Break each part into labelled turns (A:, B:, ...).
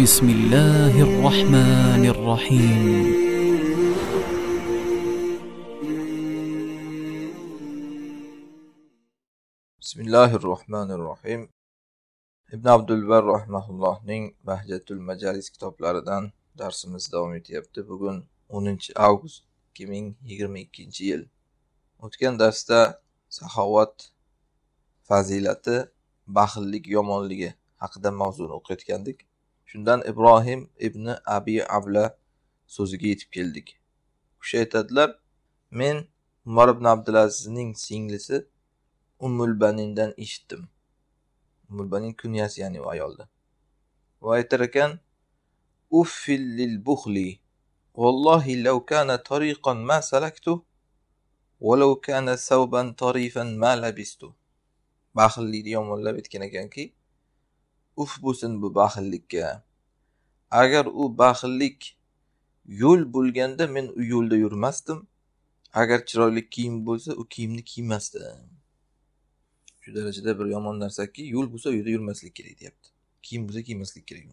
A: بسم الله الرحمن الرحيم بسم الله الرحمن الرحيم ibn abdulbar rahmaullohning bahjatul majalis kitoblaridan darsimiz davom etyapti bugun o'ninchi avgust ikki ming yigirma ikkinchi yil o'tgan darsda saxovat fazilati baxillik yomonligi haqida mavzuni o'qiyotgandik shundan ibrohim ibn abi avla so'ziga yetib keldik u kishi aytadilar men umar ibn abdulazizning singlisi ummul banindan eshitdim ummul banin kunyasi ya'ni u ayolni va aytar ekan uffil lil buhli law kana tariqan ma salaktu wa law kana ثوبا tarifan ma labistu." baxillikni yomonlab aytgan ekanki uf bo'lsin bu baxillikka agar u baxillik yo'l bo'lganda men u yo'lda yurmasdim agar chiroyli kiyim bo'lsa u kiyimni kiymasdim shu darajada bir yomon narsaki yo'l bo'lsa u yerda yurmaslik kerak deyapti kiyim bo'lsa kiymaslik kerak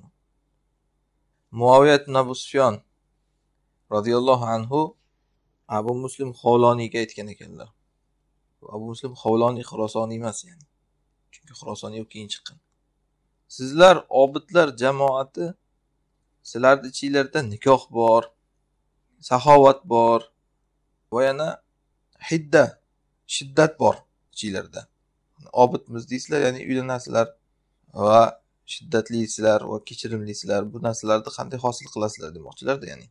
A: muaviyat abu sufyon roziyallohu anhu abu muslim xovloniyga aytgan ekanlar abu muslim xovloniy xurosoniy emas ya'ni chunki xurosoniy keyin chiqqan sizlar obidlar jamoati sizlarni ichinglarda nikoh bor saxovat bor va yana hidda shiddat bor ichinglarda obidmiz deysizlar ya'ni uylanasizlar va shiddatlisizlar va kechirimlisizlar bu narsalarni qanday hosil qilasizlar demoqchilarda ya'ni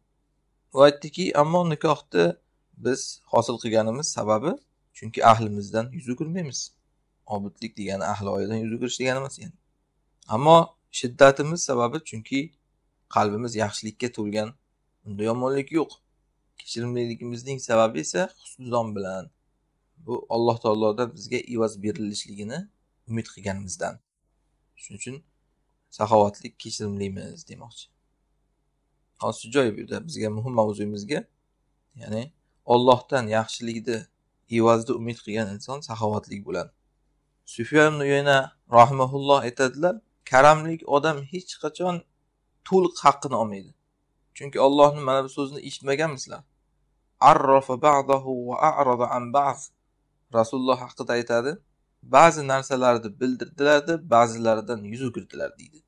A: u aytdiki ammo nikohni biz hosil qilganimiz sababi chunki ahlimizdan yuz o'girmaymiz obidlik degani ahli oiladan yuz o'girish degani emas ya'ni ammo shiddatimiz sababi chunki qalbimiz yaxshilikka to'lgan unda yomonlik yo'q kechirimliligimizning sababi esa husnizon bilan bu alloh taolodan bizga evaz berilishligini umid qilganimizdan shuning uchun saxovatli kechirimlimiz demoqchi hozir joy bu yerda bizga muhim mavzuyimizga ya'ni ollohdan yaxshilikni evazda umid qilgan inson saxovatli bo'ladi sufyan uyana rahimaulloh aytadilar karamlik odam hech qachon to'liq haqqini olmaydi chunki ollohni mana bu so'zini eshitmaganmisizlar arrofa ba'dahu va a'rada an ba'd rasululloh haqida aytadi ba'zi narsalarni bildirdilarda ba'zilaridan yuz o'girdilar deydi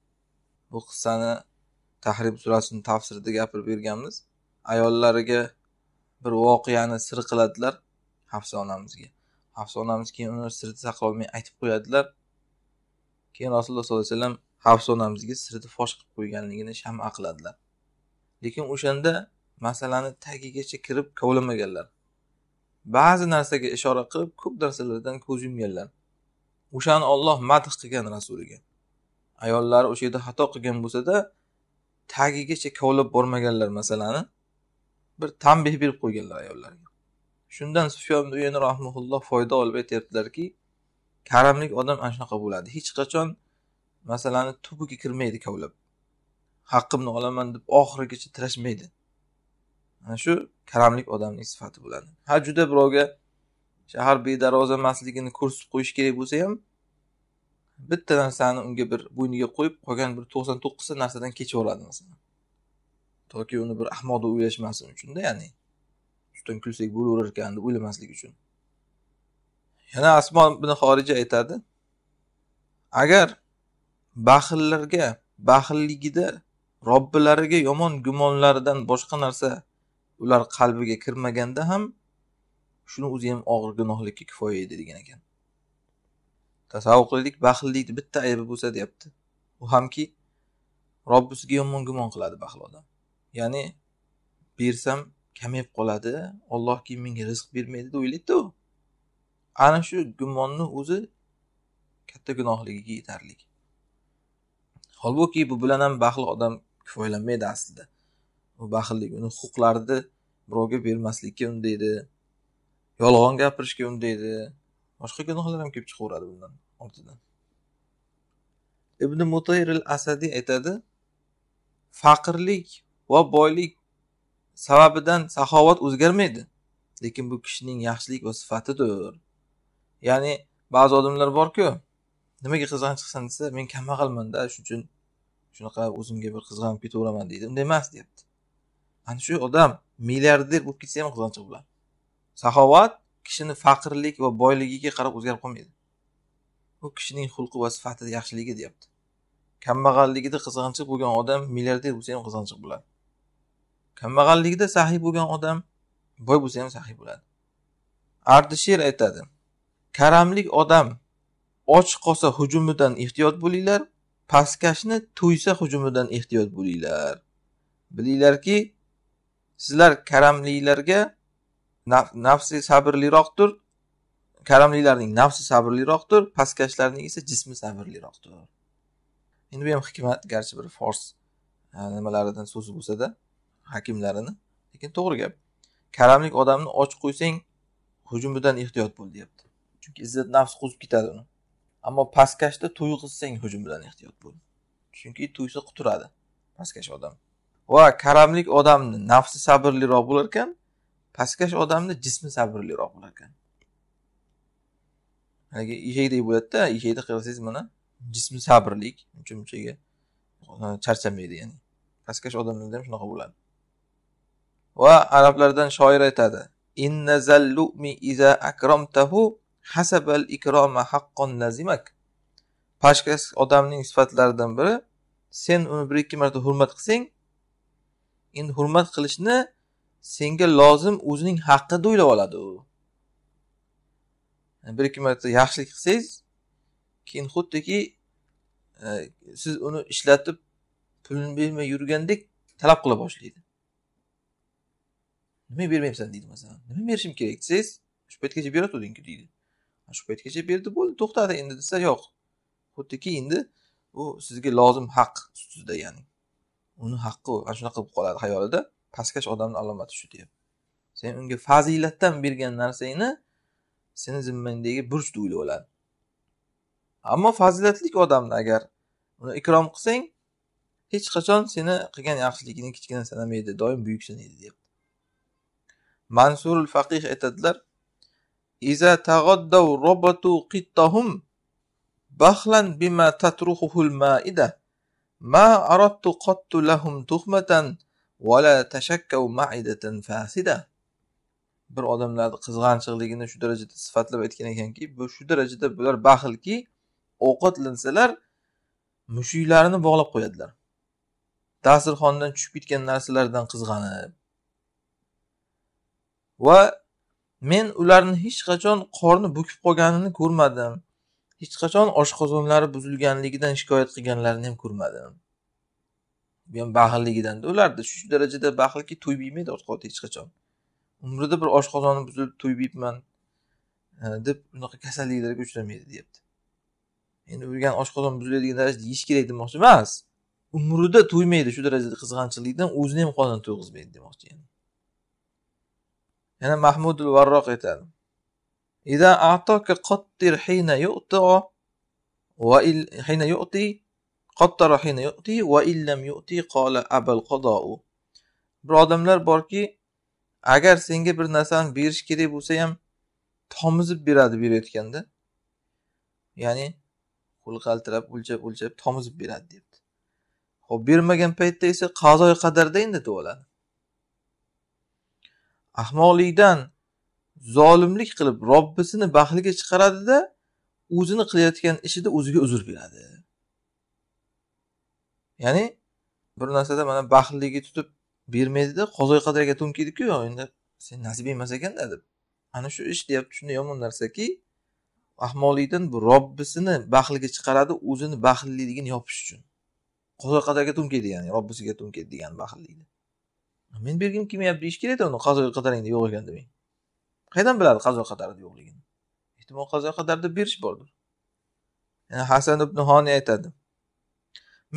A: bu qissani tahrim surasini tafsirida gapirib berganmiz ayollariga bir voqeani sir qiladilar hafsa onamizga hafsa onamiz keyin uni sirni saqlolmay aytib qo'yadilar keyin rasululloh sollallohu alayhi vasallam hafsonamizga sirni fosh qilib qo'yganligini shama qiladilar lekin o'shanda masalani tagigacha kirib kovlamaganlar ba'zi narsaga ishora qilib ko'p narsalardan ko'z yumganlar o'shani olloh madh qilgan rasuliga ayollari o'sha yerda xato qilgan bo'lsada tagigacha kovlab bormaganlar masalani bir tanbeh berib qo'yganlar ayollarga shundan sufyon foyda olib aytyaptilarki karamlik odam ana shunaqa bo'ladi hech qachon masalani tubiga kirmaydi kavlab haqqimni olaman deb oxirigacha tirashmaydi mana shu karamlik odamning sifati bo'ladi ha juda birovga shahar bedarvoza emasligini ko'rsatib qo'yish kerak bo'lsa ham bitta narsani unga bir bo'yniga qo'yib qolgan bir to'qson to'qqizta narsadan kechib oladi masalan toki uni bir ahmoq deb o'ylashmasin uchunda ya'ni ustidan kulsak bo'laverar ekan deb o'ylamaslik uchun yana asmo ibn xorija aytadi agar baxillarga baxilligida robbilariga yomon gumonlaridan boshqa narsa ular qalbiga kirmaganda ham shuni o'zi ham og'ir gunohlikka kifoya edi degan ekan tasavvur qilaylik baxillikni bitta aybi bo'lsa deyapti u hamki robbisiga yomon gumon qiladi baxil odam ya'ni bersam kamayib qoladi keyin menga rizq bermaydi deb o'ylaydida u ana shu gumonni o'zi katta gunohligiga yetarlik holbuki bu bilan ham baxil odam kifoyalanmaydi aslida bu baxillik uni huquqlarini birovga bermaslikka undaydi yolg'on gapirishga undaydi boshqa gunohlar ham kelib chiqaveradi bundan ortidan ibn mutayr al asadiy aytadi faqirlik va boylik sababidan saxovat o'zgarmaydi lekin bu kishining yaxshilik va sifatidir ya'ni ba'zi odamlar borku nimaga qizg'anib chiqsan desa men kambag'almanda shuning uchun shunaqa o'zimga bir qizg'anib ketaveraman deydi unday emas deyapti ana shu odam milliarder bo'lib ketsa ham qizg'anchiq bo'ladi saxovat kishini faqirlik va boyligiga qarab o'zgarib qolmaydi u kishining xulqi va sifati yaxshiligi deyapti kambag'alligida qizg'anchiq bo'lgan odam milliarder bo'lsa ham qizg'anchiq bo'ladi kambag'alligida saxiy bo'lgan odam boy bo'lsa ham saxiy bo'ladi ardisher aytadi karamlik odam och qolsa hujumidan ehtiyot bo'linglar pastkashni to'ysa hujumidan ehtiyot bo'linglar bilinglarki sizlar karamlilarga nafsi sabrliroqdir karamlilarning nafsi sabrliroqdir pastkashlarning esa jismi sabrliroqdir endi bu ham hikmat garchi bir fors nimalaridan so'zi bo'lsada hakimlarini lekin to'g'ri gap karamlik odamni och qo'ysang hujumidan ehtiyot bo'l deyapti chunki izzat nafs qo'zib ketadi uni ammo pastkashda to'yg'izsang bilan ehtiyot bo'l chunki to'ysa quturadi pastkash odam va karamlik odamni nafsi sabrliroq bo'lar ekan pastkash odamni jismi sabrliroq bo'lar ekan haligi eshakdek bo'ladida eshakni qarasangiz mana jismi sabrlik uncha munchaga charchamaydi ya'ni pastkash odamlarda ham shunaqa bo'ladi va arablardan shoir aytadi hasabal ikroma haqqon lazimak pashkas odamning sifatlaridan biri sen uni bir ikki marta hurmat qilsang endi hurmat qilishni senga lozim o'zining haqqi deb o'ylab oladi u bir ikki marta yaxshilik qilsangiz keyin xuddiki e, siz uni ishlatib pulini bermay yurgandek talab qila boshlaydi nima bermayapsan deydi masalan nima berishim kerak desangiz shu paytgacha berotuvdingku deydi shu paytgacha berdi bo'ldi to'xtadi endi desa yo'q xuddiki endi u sizga lozim haq ustida ya'ni uni haqqi ana shunaqa qilib qoladi xayolida pastkash odamni alomati shu deyapti sen unga fazilatdan bergan narsangni seni zimmangdagi burch deb o'ylab oladi ammo fazilatli odamni agar uni ikrom qilsang hech qachon seni qilgan yaxshiligini kichkina sanamaydi doim buyuk sanaydi deyapti mansurul faqih aytadilar iza tag'addav robatu qittahum bahlan bima tatruhuhul maida ma aradtu qattu lahum tuhmatan va la tashakkav maidatan bir odamlarni qizg'anchiqligini shu darajada sifatlab aytgan ekanki bu shu darajada bular baxilki ovqatlansalar mushuklarini bog'lab qo'yadilar dasturxondan tushib ketgan narsalardan qizg'anib va men ularni hech qachon qorni bukib qolganini ko'rmadim hech qachon oshqozonlari buzilganligidan shikoyat qilganlarini ham ko'rmadim bu ham baxilligidanda ularda shu darajada baxilki to'yib yemaydi ovqat hech qachon umrida bir oshqozoni buzilib to'yib yebman e, deb unaqa kasalliklarga uchramaydi deyapti endi urgan oshqozon buziladigan darajada yeyish kerak demoqchi emas umrida to'ymaydi shu darajada qizg'anchiqlikdan o'zini ham qornini to'yg'izmaydi demoqchi yani yana mahmudul varroq aytadi ida atoka qottir hina yu'to va hina yu'ti qottara hina yu'ti va illam yu'ti qola abal qadou bir odamlar borki agar senga bir narsani berish kerak bo'lsa ham tomizib beradi berayotganda ya'ni qo'l qaltirab o'lchab o'lchab tomizib beradi deyapti ho'p bermagan paytda esa qazoi qadarda endi to'ladi ahmoqlikdan zolimlik qilib robbisini baxliga chiqaradida o'zini qilayotgan ishida o'ziga uzr beradi ya'ni bir narsada mana baxtligi tutib bermaydida qozoy qadraga to'nkiydiku endi sen nasib emas ekanda deb ana shu ish deyapti shunda yomon narsaki ahmoqlikdan bu robbisini baxliga chiqaradi o'zini baxtliligini yopish uchun qozoy qadraga to'nkaydi ya'ni robbisiga to'nkaydi degani baxillikni men bergim kelmayapti deyish kerakda uni qazo qadaringda yo'q ekan demang qayerdan biladi qazo qadarida yo'qligini ehtimol qazo qadarda berish bordir yani hasan ibn honiy aytadi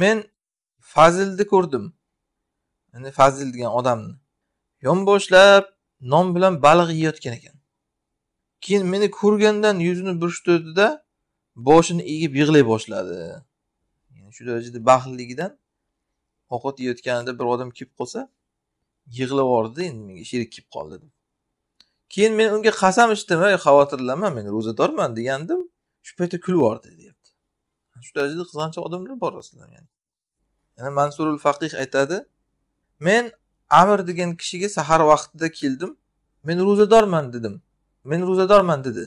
A: men fazilni ko'rdim ya'ni fazil degan odamni yonboshlab non bilan baliq yeyotgan ekan keyin meni ko'rgandan yuzini burishtirdida boshini egib yig'lay boshladi yani shu darajada baxilligidan ovqat yeyotganida bir odam kelib qolsa yig'lab endi menga sherik kelib qoldi deb keyin men unga qasam ichdim ey xavotirlanma men ro'zadorman degandim shu paytda kulib yubordi deyapti shu darajada qizg'anchoq odamlar bor rostdan yani yana mansurul faqih aytadi men amir degan kishiga sahar vaqtida keldim men ro'zadorman dedim men ro'zadorman dedi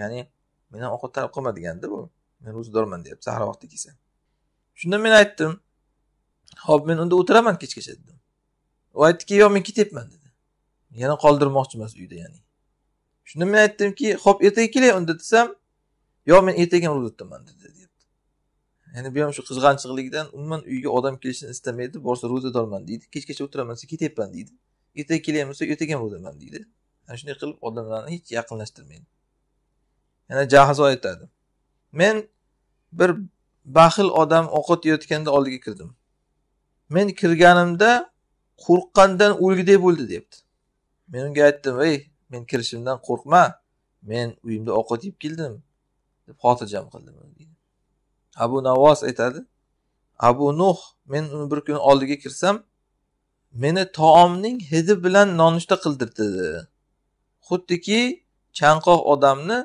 A: ya'ni mendan ovqat talab qilma deganda bu men ro'zadorman deyapti sahar vaqtida kelsa shunda men aytdim ho'p men unda o'tiraman kechgacha dedim u aytdiki yo'q men ketyapman dedi yana qoldirmoqchi emas uyda ya'ni shunda men aytdimki ho'p ertaga kelay unda desam yo'q men ertaga ro'zataman dedi deyapti ya'ni bu ham shu qizg'anchiqlikdan umuman uyga odam kelishini istamaydi borsa ro'zadorman deydi kechgacha o'tiraman desa ketyapman deydi ertaga kelaman desa ertaga ham ro'zaman deydi ana shunday qilib odamlarni hech yaqinlashtirmaydi yana jahizo aytadi men bir baxil odam ovqat yeyotganda oldiga kirdim men kirganimda qo'rqqandan o'lguday bo'ldi debdi men unga aytdim ey men kirishimdan qo'rqma men uyimda ovqat yeb keldim deb xotirjam qildim abu navvos aytadi abu nuh men uni bir kuni oldiga kirsam meni taomning hidi bilan nonushta qildirdi xuddiki chanqoq odamni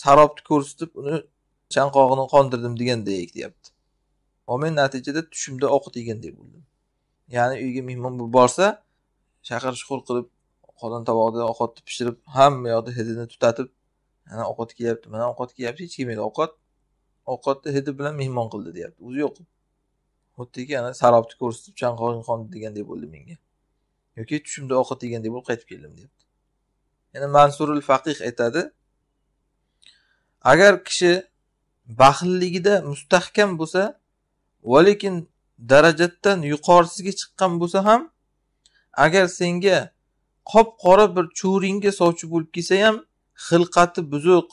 A: sarobni ko'rsatib uni chanqog'ini qondirdim degandek deyapti va men natijada tushimda ovqat yegandek bo'ldim ya'ni uyga mehmon bo'lib borsa shahar shuhur qilib qozon tovoqda ovqatni pishirib hamma yoqda hidini tutatib ana ovqat kelyapti mana ovqat kelyapti hech kelmaydi ovqat ovqatni hidi bilan mehmon qildi deyapti o'zi yo'q xuddiki ana sarobni ko'rsatib chanqog'ing qondi degandek bo'ldi menga yoki tushimda ovqat yegandek bo'lib qaytib keldim deyapti yana mansurul faqih aytadi agar kishi baxilligida mustahkam bo'lsa va lekin darajadan yuqorisiga chiqqan bo'lsa ham agar senga qop qora bir cho'ringa sovchi bo'lib kelsa ham xilqati buzuq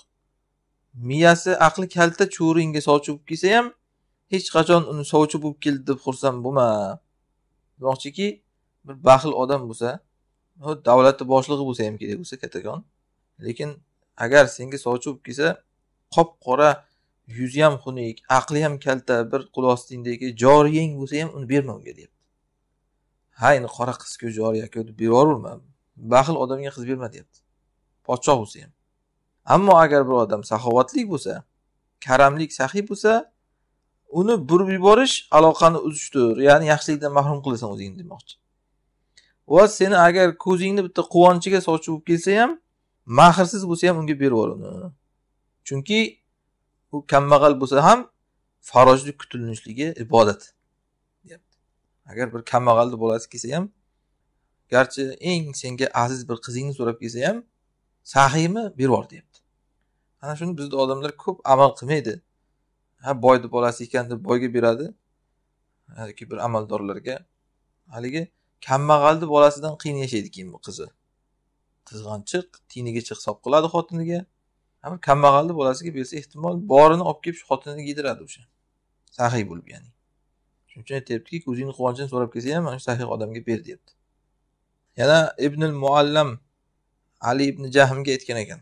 A: miyasi aqli kalta cho'ringa sovchi bo'lib kelsa ham hech qachon uni sovchi bo'lib keldi deb xursand bo'lma demoqchiki bir baxil odam bo'lsa davlatni boshlig'i bo'lsa ham kerak bo'lsa kattakon lekin agar senga sovchi bo'lib kelsa qop qora yuzi ham xunuk aqli ham kalta bir qo'l ostingdagi joriyang bo'lsa ham uni berma unga deyapti ha endi qora qizku joriyaku deb beraverma baxil odamga qiz berma deyapti podshoh bo'lsa ham ammo agar bir odam saxovatli bo'lsa karamlik saxiy bo'lsa uni burib yuborish aloqani uzishdir ya'ni yaxshilikdan mahrum qilasan o'zingni demoqchi va seni agar ko'zingni bitta quvonchiga sovchi bo'lib kelsa ham mahrsiz bo'lsa ham unga berib yubor uni chunki u kambag'al bo'lsa ham farojlik kutilishligi ibodat deyapti agar bir kambag'alni bolasi kelsa ham garchi eng senga aziz bir qizingni so'rab kelsa ham saxiymi berib deyapti ana shuni bizni odamlar ko'p amal qilmaydi ha boyni bolasi ekan deb boyga beradi yoki bir amaldorlarga haligi kambag'alni bolasidan qiyin yashaydi keyin bu qizi qizg'anchiq chiq hisob qiladi xotiniga bir kambag'alni bolasiga bersa ehtimol borini olib kelib shu xotinini kiydiradi o'sha sahiy bo'lib ya'ni shuning uchun aytyaptiki o'zingni quvonchini so'rab kelsa ham mana shu sahiy odamga ber deyapti yana ibn muallam ali ibn jahmga aytgan ekan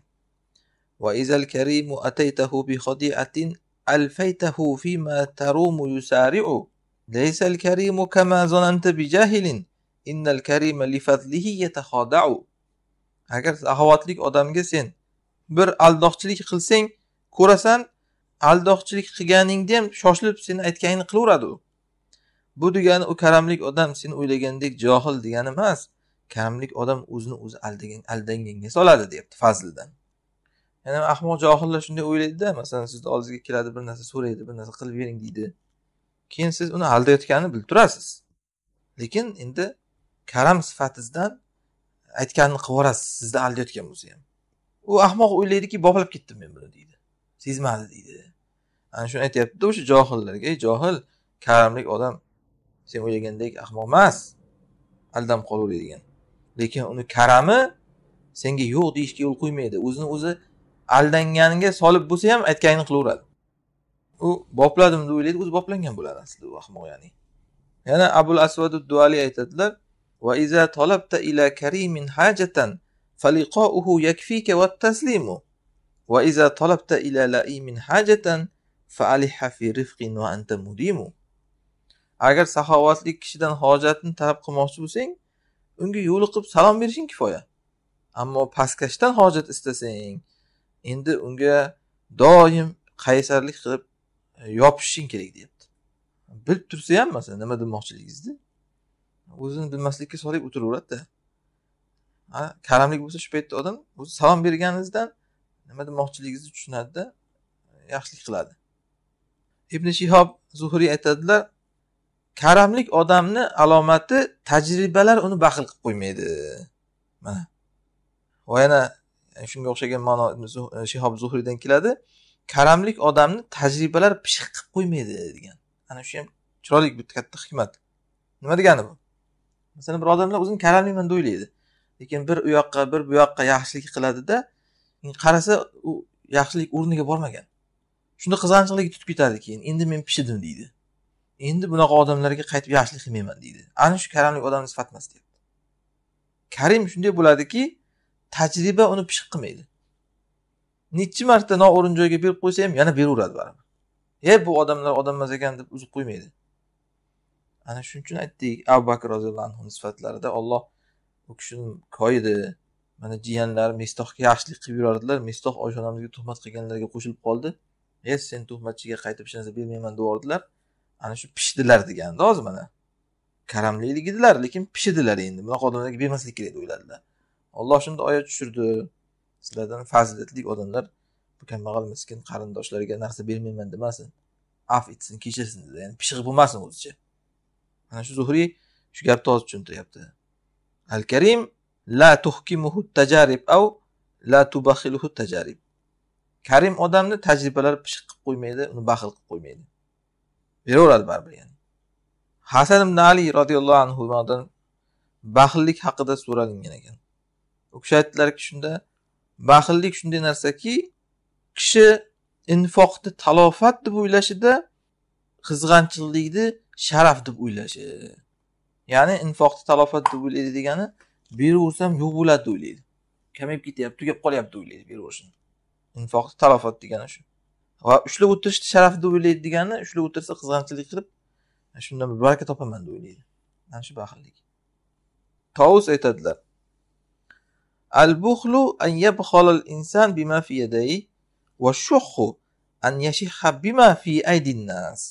A: agar saxovatlik odamga sen bir aldoqchilik qilsang ko'rasan aldoqchilik qilganingda ham shoshilib seni aytganingni qilaveradi u bu degani u karamlik odam sen o'ylagandek johil degani emas karamlik odam o'zini o'zi aldagan aldanganga soladi deyapti fazlidan ya'ni ahmoq johillar shunday o'ylaydida masalan sizni oldingizga keladi bir narsa so'raydi bir narsa qilib bering deydi keyin siz uni aldayotganini bilib turasiz lekin endi karam sifatingizdan aytganini qilib yuborasiz sizni aldayotgan bo'lsa ham u ahmoq o'ylaydiki boplab ketdim men buni deydi sezmadi deydi ana shuni aytyaptida o'sha johillarga ey johil karamlik odam sen o'ylagandek ahmoq emas aldanib qolaveradigan lekin uni karami senga yo'q deyishga yo'l qo'ymaydi o'zini o'zi aldanganga solib bo'lsa ham aytganini qilaveradi u bopladim deb o'ylaydi o'zi boplangan bo'ladi aslida u ahmoq ya'ni yana abul asvadu duali aytadilar va iza talabta ila karimin hajatan فلقاؤه يكفيك والتسليم وإذا طلبت إلى لئيم حاجة فألح في رفق وأنت مديم agar saxovatli kishidan hojatni talab qilmoqchi bo'lsang unga yo'liqib salom berishing kifoya ammo pastkashdan hojat istasang endi unga doim qaysarlik qilib e, yopishishing kerak deyapti bilib tursa ham masalan nima demoqchiligingizni o'zini bilmaslikka solib o'tiraveradida karamlik bo'lsa shu paytda odam o'zi salom berganingizdan nima demoqchiligingizni tushunadida yaxshilik qiladi ibn shihob zuhriy aytadilar karamlik odamni alomati tajribalar uni baxil qilib qo'ymaydi mana va yana shunga o'xshagan ma'no shihob zuhriydan keladi karamlik odamni tajribalar pishiq qilib qo'ymaydi degan ana shu ham chiroyli bitta katta hikmat nima degani bu masalan bir odamlar o'zini karamliman deb o'ylaydi lekin bir u yoqqa bir bu yoqqa yaxshilik qiladida qarasa u yaxshilik o'rniga bormagan shunda qizg'anchiqligi tutib ketadi keyin endi men pishidim deydi endi bunaqa odamlarga qaytib yaxshilik qilmayman deydi ana shu karamlik odamni sifati emas deyapti karim shunday bo'ladiki tajriba uni pishiq qilmaydi nechi marta noo'rin joyga berib qo'ysa ham yana beraveradi baribir e bu odamlar odam emas ekan deb uzib qo'ymaydi ana shuning uchun aytdik abu bakr roziyallohu anhuni sifatlarida olloh u kishini koyidi mana jiyanlari mistohga yaxshilik qilib yurardilar mistoh onamizga tuhmat qilganlarga qo'shilib qoldi e sen tuhmatchiga qaytib hech narsa bermayman deyordilar ana shu pishdilar deganda hozir mana karamlilik edilar lekin pishidilar endi bunaqa odamlarga bermaslik kerak deb o'yladilar olloh shunda oyat tushirdi sizlardan fazilatli odamlar bu kambag'al miskin qarindoshlarga narsa bermayman demasin af etsin kechirsin dedi ya'ni pishiq bo'lmasin o'zicha mana shu zuhriy shu gapni hozir tushuntiryapti Al-Karim la tuhkimuhu tajarib au la tubakhiluhu tajarib. Karim odamni tajribalar pishiq qilib qo'ymaydi, uni baxil qilib qo'ymaydi. Beraveradi baribir ya'ni. Hasan ibn Ali radhiyallohu anhu anhudan baxillik haqida so'ralingan ekan. U kishi aytdilarki shunda baxillik shunday narsaki, kishi infoqni talofat deb o'ylashida qizg'anchiqlikni sharaf deb o'ylashi ya'ni infoqni talofat deb o'ylaydi degani beraversam yo'q bo'ladi deb o'ylaydi kamayib ketyapti tugab qolyapti deb o'ylaydi beraverishni infoqni talofat degani shu va ushlab o'tirishni sharaf deb o'ylaydi degani ushlab o'tirsa qizg'anchilik qilib shundan baraka topaman deb o'ylaydi mana shu baxillik tovus aytadilar al buxlu an yabxolal inson bima fi yaday va shuhu an yashiha bima fi aydin nas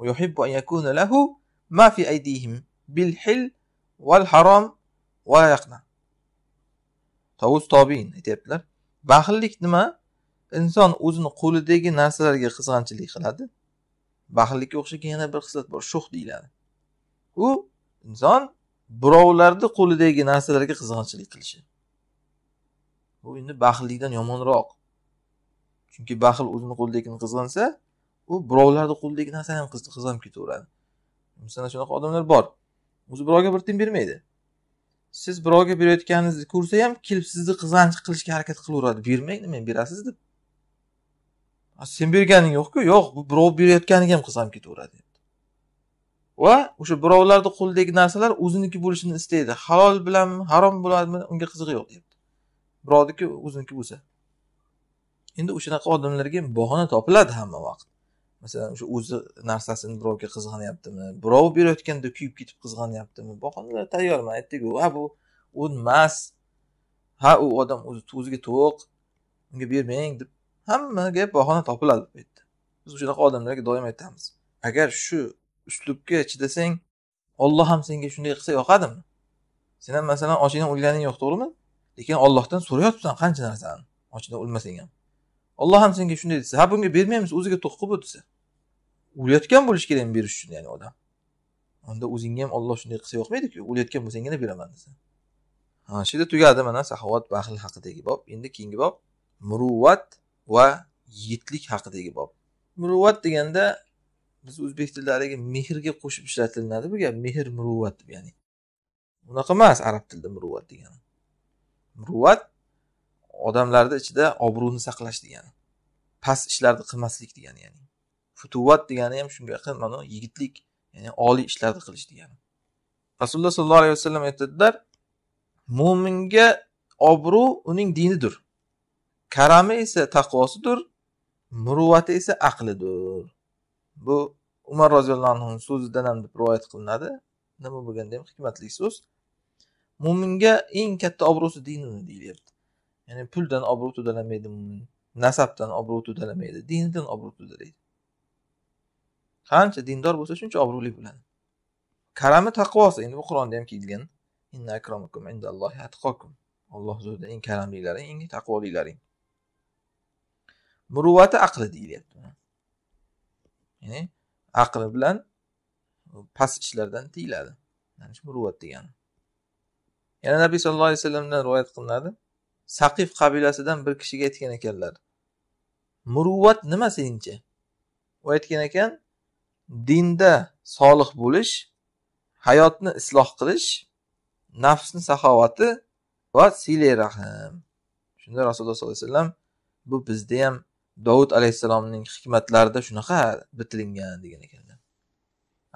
A: ويحب أن يكون له ما في أيديهم bilhil val harom va yaqna tavuz tobin aytyaptilar baxillik nima inson o'zini qo'lidagi narsalarga qizg'anchilik qiladi baxillikka o'xshagan yana bir xislat bor sho'x deyiladi u inson birovlarni qo'lidagi narsalarga qizg'anchilik qilishi bu endi baxillikdan yomonroq chunki baxil o'zini qo'lidagini qizg'ansa u birovlarni qo'lidagi narsani ham qizg'anib ketaveradi masalan shunaqa odamlar bor o'zi birovga bir tiyin bermaydi siz birovga berayotganingizni ko'rsa ham kelib sizni qizg'anchiq qilishga harakat qilaveradi bermang men berasiz deb sen berganing yo'qku yo'q bu birov berayotganiga ham qizg'anib ketaveradi va o'sha birovlarni qo'lidagi narsalar o'ziniki bo'lishini istaydi halol bilanmi harom bo'ladimi unga qizig'i yo'q deyapti birovniki o'ziniki bo'lsa endi o'shanaqa odamlarga bahona topiladi hamma vaqt masalan o'sha o'zi narsasini birovga qizg'anyaptimi birov berayotganda kuyib ketib qizg'anyaptimi bahonalar tayyorman aytdiku ha bu u emas ha u odam o'zi o'ziga to'q unga bermang deb hammaga bahona topiladi bu paytda biz shunaqa odamlarga doim aytamiz agar shu uslubga chidasang olloh ham senga shunday qilsa yoqadimi sen ham masalan ochingdan o'lganing yo'q to'g'rimi lekin ollohdan so'rayapsan qancha narsani ochingdan o'lmasang ham olloh ham senga shunday desa ha bunga bermaymiz o'ziga to'q bu desa o'layotgan bo'lishi kerak berish uchun ya'ni odam unda o'zingga ham olloh shunday qilsa yoqmaydiku o'layotgan bo'lsanggina beraman desa ana shu yerda tugadi mana saxovat baxil haqidagi bob endi keyingi bob muruvvat va yigitlik haqidagi bob muruvvat deganda biz o'zbek tillariga mehrga qo'shib ishlatilinadi bu gap mehr muruvvat deb ya'ni unaqa emas arab tilida muruvvat degani muruvvat odamlarni ichida obro'ni saqlash degani past ishlarni qilmaslik degani ya'ni futuvat degani ham shunga yaqin mana yigitlik ya'ni oliy ishlarni qilish degani rasululloh sollallohu alayhi vasallam aytadilar mo'minga obro' uning dinidir karami esa taqvosidir muruvvati esa aqlidir bu umar roziyallohu anhu so'zidan ham deb rivoyat qilinadi nima bo'lganda ham hikmatli so'z mo'minga eng katta obro'si din uni deyilyapti ya'ni puldan obro' to'dalamaydi mo'min nasabdan obro' to'dalamaydi dindan obro' to'dalaydi qancha dindor bo'lsa shuncha obro'li bo'ladi karami taqvosi endi bu qur'onda ham kelgan olloh huzurida eng karamlilaring eng taqvolilaring muruvvati aqli deyilyapti ya'ni aqli bilan past ishlardan tiyiladi mana shu muruvvat degani yana nabiy sallallohu alayhi vasallamdan rivoyat qilinadi saqif qabilasidan bir kishiga aytgan ekanlar muruvvat nima seningcha u aytgan ekan dinda solih bo'lish hayotni isloh qilish nafsni saxovati va siylay rahm shunda rasululloh sollallohu alayhi vasallam bu bizda ham dovud alayhissalomning hikmatlarida shunaqa bitilingan degan ekanlar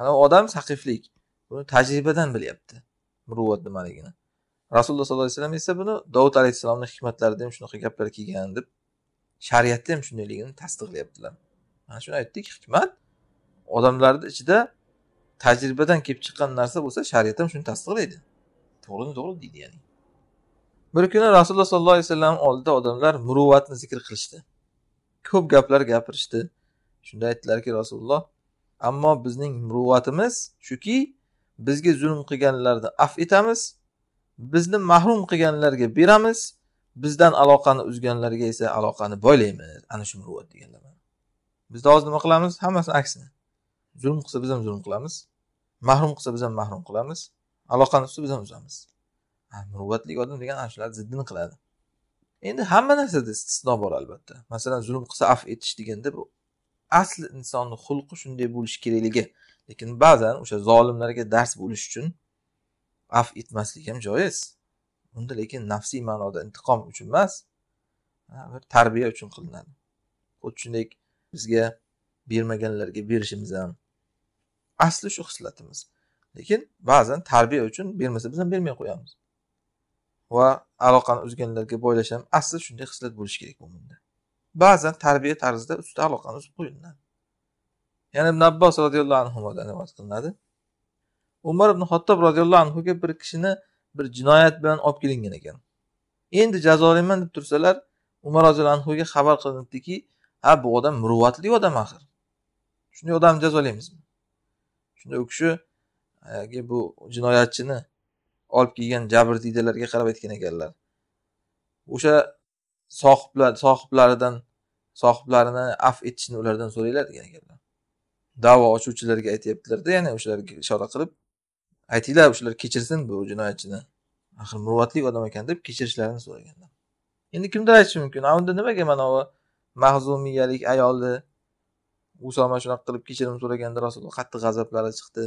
A: ana odam saqiflik buni tajribadan bilyapti muruvvat nimaligini rasululloh sollallohu alayhi vasallam esa buni dovud alayhissalomni hikmatlarida ham shunaqa gaplar kelgan deb shariatda ham shundayligini tasdiqlayaptilar mana shuni aytdik hikmat odamlarni ichida tajribadan kelib chiqqan narsa bo'lsa shariat ham shuni tasdiqlaydi to'g'rini to'g'ri deydi ya'ni bir kuni rasululloh sollallohu alayhi vasallam oldida odamlar muruvvatni zikr qilishdi ko'p gaplar gapirishdi shunda aytdilarki rasululloh ammo bizning muruvvatimiz shuki bizga zulm qilganlarni af etamiz bizni mahrum qilganlarga beramiz bizdan aloqani uzganlarga esa aloqani boylaymiz ana shu muruvvat deganlar bizda hozir nima qilamiz hammasini aksini zulm qilsa biz ham zulm qilamiz mahrum qilsa biz ham mahrum qilamiz aloqani uzsa biz ham uzamiz muruvvatli odam degan ana shularni ziddini qiladi endi hamma narsada istisno bor albatta masalan zulm qilsa af etish deganda bu asli insonni xulqi shunday bo'lishi kerakligi lekin ba'zan o'sha zolimlarga dars bo'lish uchun af etmaslik ham joiz unda lekin nafsiy ma'noda intiqom uchun emas bir tarbiya uchun qilinadi xuddi shunday bizga bermaganlarga berishimiz ham asli shu xislatimiz lekin ba'zan tarbiya uchun bermasa biz ham bermay qo'yamiz va aloqani uzganlarga boylash ham asli shunday xislat bo'lishi kerak mo'minda ba'zan tarbiya tarzida usta aloqani uzib qo'yiladi yana ibn abbos roziyallohu anhudan rivoyat qilinadi umar ibn xattob roziyallohu anhuga bir kishini bir jinoyat bilan olib kelingan ekan endi jazolayman deb tursalar umar roziyallohu anhuga xabar qilinibdiki ha bu odam muruvvatli odam axir shunday odamni jazolaymizmi shunda u kishi haligi bu jinoyatchini olib kelgan jabrdiydalarga qarab aytgan ekanlar o'sha sohiblar sohiblaridan sohiblarini af etishni ulardan so'ranglar degan ekanlar davo ochuvchilarga aytyaptilarda ya'ni o'shalarga ishora qilib aytinglar o'shalar kechirsin bu jinoyatchini axir murvatli odam ekan deb kechirishlarini so'raganlar endi kimdir aytishi mumkin a unda nimaga mana bu mahzumiyalik ayolni usoma shunaqa qilib kechirim so'raganda rasululloh qattiq g'azablari chiqdi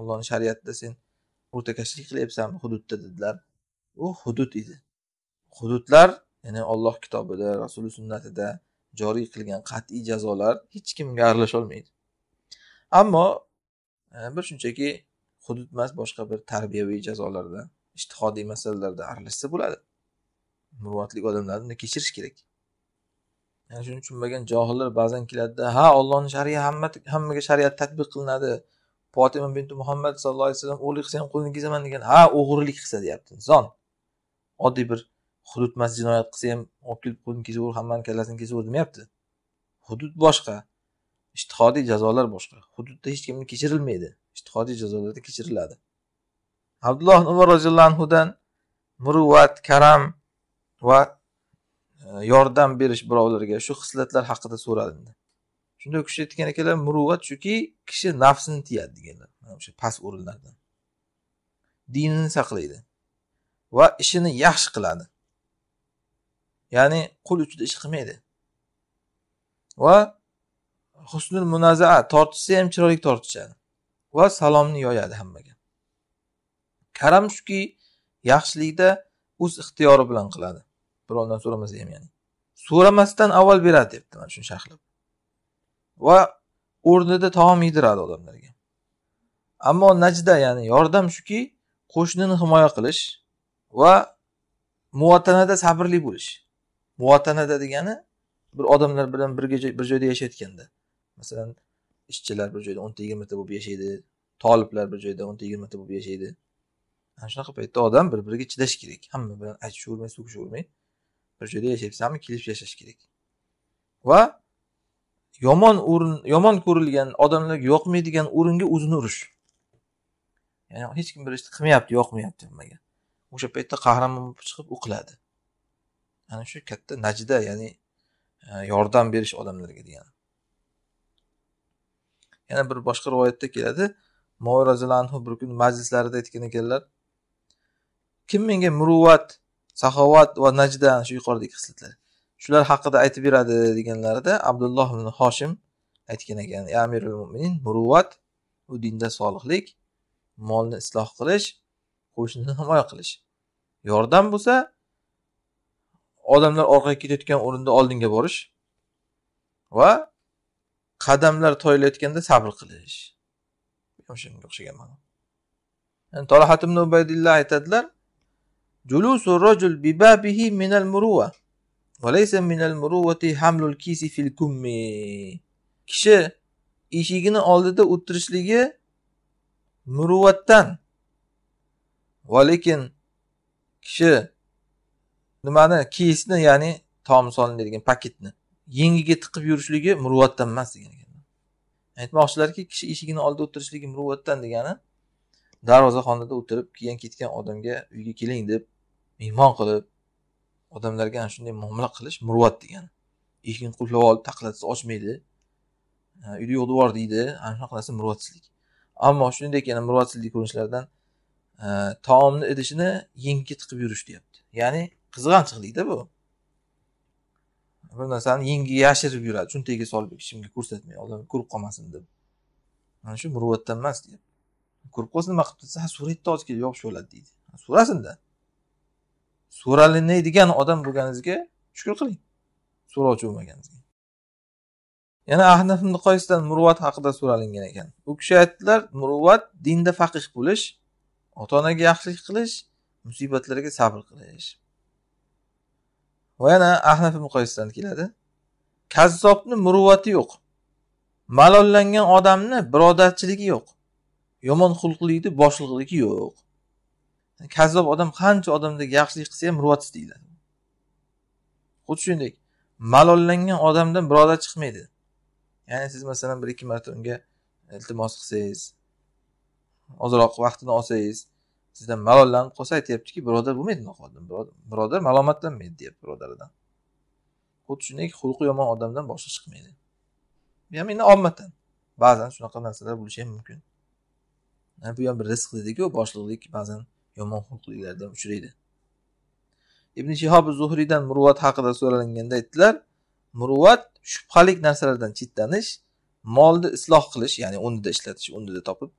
A: ollohni shariatida sen o'rtakashlik qilyapsanmi hududda dedilar u hudud edi hududlar ya'ni olloh kitobida rasuli sunnatida joriy qilgan qat'iy jazolar hech kimga aralasholmaydi ammo e, bir shunchaki hudud emas boshqa bir tarbiyaviy jazolarda ishtihodiy masalalarda aralashsa bo'ladi murvatlik odamlarni kechirish kerak ya'ni shuni tushunmagan johillar ba'zan keladida ha ollohni shariati hamma hammaga shariat tatbiq qilinadi fotima bin muhammad sallallohu alayhi vasallam o'g'irlik qilsa ham qo'lini kesaman degan ha o'g'irlik qilsa deyapti inson oddiy bir hudud emas jinoyat qilsa ham olib kelib qo'lini kezaver hammani kallasini kezaver demayapti hudud boshqa ishtihodiy jazolar boshqa hududda hech kimni kechirilmaydi ishtihodiy jazolarda kechiriladi abdulloh umar roziyallohu anhudan muruvvat karam va yordam berish birovlarga shu xislatlar haqida so'ralindi shunda u kishi aytgan ekanlar muruvvat shuki kishi nafsini tiyadi deganlar mana o'sha past o'rinlardan dinini saqlaydi va ishini yaxshi qiladi ya'ni qul uchida ish qilmaydi va husnul munazaa tortishsa ham chiroyli tortishadi va salomni yoyadi hammaga karam shuki yaxshilikda o'z ixtiyori bilan qiladi birovdan so'ramasa ham ya'ni so'ramasdan avval beradi debdi mana shuni sharhlab va o'rnida taom yediradi odamlarga ammo najda ya'ni yordam shuki qo'shnini himoya qilish va muvatanada sabrli bo'lish muvatanada degani bir odamlar bilan birga bir joyda yashayotganda masalan ishchilar bir joyda o'nta yigirmata bo'lib yashaydi toliblar bir joyda o'nta yigirmata bo'lib yashaydi ana shunaqa paytda odam bir biriga chidash kerak hamma bilan aytishavermay so'kishavermay birjoyda yashayapsanmi kelib yashash kerak va yomon o'rin yomon ko'rilgan odamlarga yoqmaydigan o'ringa o'zini urish ya'ni hech kim bir ishni qilmayapti yoqmayapti nimaga o'sha paytda qahramon bo'lib chiqib u qiladi ana shu katta najda ya'ni e, yordam berish odamlarga degani yana bir boshqa rivoyatda keladi moy roziyallohu anhu bir kuni majlislarida aytgan ekanlar kim menga muruvvat saxovat va najdan shu yuqoridagi xislatlar shular haqida aytib beradi deganlarida abdulloh ibn hoshim aytgan ekan amirul mo'minin muruvvat u dinda solihlik molni isloh qilish qo'shnini himoya qilish yordam bo'lsa odamlar orqaga ketayotgan o'rinda oldinga borish va qadamlar toyilayotganda sabr qilish shunga o'xshagan ma'no yani ibn aytadilar جلوس الرجل ببابه من المروة وليس من المروة حمل الكيس في الكم كشي eshigini oldida o'tirishligi muruvvatdan va lekin kishi nimani kiyisni ya'ni tom solinadigan paketni yengiga tiqib yurishligi muruvvatdan emas degan ekan aytmoqchilarki kishi eshigini oldida o'tirishligi muruvvatdan degani darvozaxonada o'tirib kelgan ketgan odamga uyga keling deb mehmon qilib odamlarga ana shunday muomala qilish murvat degani eshikni qulflab olib taqillatsa ochmaydi uyda yo'q devor deydi ana shunaqa narsa murvatsizlik ammo shuningdek yana murvatsizlik ko'rinishlaridan taomni idishini yengga tiqib yurish deyapti ya'ni qizg'anchiqlikda bu bir narsani yengiga yashirib yuradi cho'ntagiga solib hechkimga ko'rsatmay odam ko'rib qolmasin deb mana shu murvatdan emas deyapti ko'rib qolsa nima qilib tursa so'raydi kelib yopishib oladi deydi so'rasinda so'ralinaydigan odam bo'lganingizga shukur qiling so'rovchi bo'lmaganingizga yana ahnaf ibn qoyisdan haqida so'ralingan ekan u kishi aytdilar murvat dinda faqih bo'lish ota onaga yaxshilik qilish musibatlarga sabr qilish va yana ahnaf ibn keladi kazzobni muruvvati yo'q malollangan odamni birodarchiligi yo'q yomon xulqlikni boshliqligi yo'q kazzob odam qancha odamda yaxshilik qilsa ham murvat deyiladi xuddi shuningdek malollangan odamdan birodar chiqmaydi ya'ni siz masalan bir ikki marta unga iltimos qilsangiz ozroq vaqtini olsangiz sizdan malollanib qolsa aytyaptiki birodar bo'lmaydi unaqa odam birodar malomatlanmaydi deyapti birodaridan xuddi shuningdek xulqi yomon odamdan boshqa chiqmaydi bu ham endi ommatan ba'zan shunaqa narsalar bo'lishi ham mumkin bu ham bir rizq dediku boshliqlik ba'zan yomon xulqliklardan uchraydi ibn shihob zuhriydan muruvvat haqida so'ralinganda aytdilar muruvvat shubhalik narsalardan chetlanish molni isloh qilish ya'ni o'rnida ishlatish o'rnida topib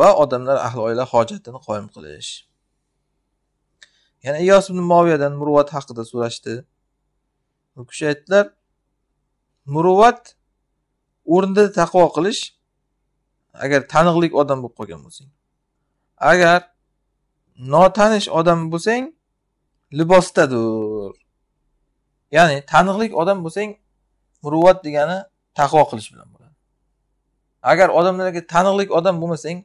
A: va odamlar ahli oila hojatini qoyim qilish yana iyos ibn moviyadan muruvvat haqida so'rashdi u kishi aytdilar muruvvat o'rnida taqvo qilish agar taniqli odam bo'lib qolgan bo'lsang agar notanish odam bo'lsang libosdadir ya'ni taniqli odam bo'lsang muruvvat degani taqvo qilish bilan bo'ladi agar odamlarga taniqli odam bo'lmasang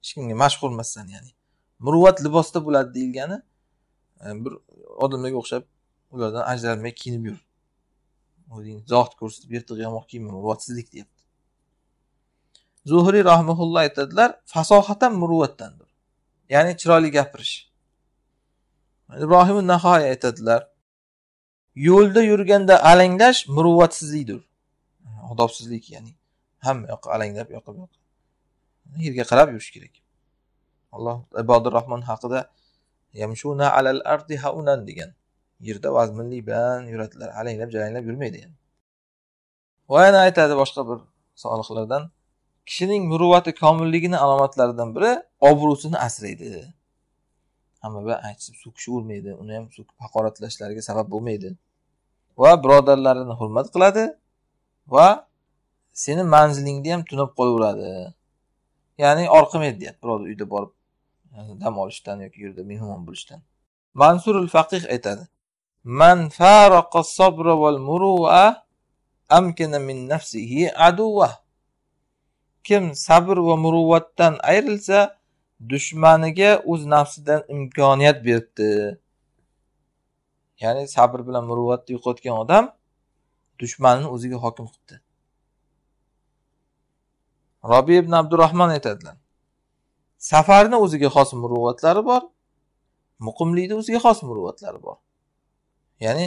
A: hech kimga mashhur emassan ya'ni muruvvat libosda bo'ladi deyilgani e, bir odamlarga o'xshab ulardan ajralmay kiyinib yur o'zing zohid ko'rsatib yirtiq yamoq kiyma muruvvatsizlik deyapti zuhriy rahmaulloh aytadilar fasohat ham muruvvatdandir ya'ni chiroyli gapirish ibrohim nahoya aytadilar yo'lda yurganda alanglash muruvvatsizlikdir odobsizlik ya'ni hamma yoqqa alanglab yoqqa bu yoqqa yerga qarab yurish kerak alloh ibodir rahmon haqida yamshuna alal ardi haunan degan yerda vazminlik bilan yuradilar alanglab jalanglab yurmaydi yani va yana aytadi boshqa bir solihlardan kishining muruvvati komilligini alomatlaridan biri obro'sini asraydi hamma bilan aytishib so'kish urmaydi uni ham so'kib haqoratlashlariga sabab bo'lmaydi va birodarlarini hurmat qiladi va seni manzilingda ham tunab qolaveradi ya'ni orqimaydi deyapti birovni uyda borib dam olishdan yoki yerda mehmon bo'lishdan mansurul faqih aytadi man faraqa sabra val muruva amkana min nafsihi aduva kim sabr va muruvvatdan ayrilsa dushmaniga o'z nafsidan imkoniyat beribdi ya'ni sabr bilan muruvvatni yo'qotgan odam dushmanini o'ziga hokim qilibdi robiy ibn abdurahmon aytadilar safarni o'ziga xos muruvvatlari bor muqimlikni o'ziga xos muruvvatlari bor ya'ni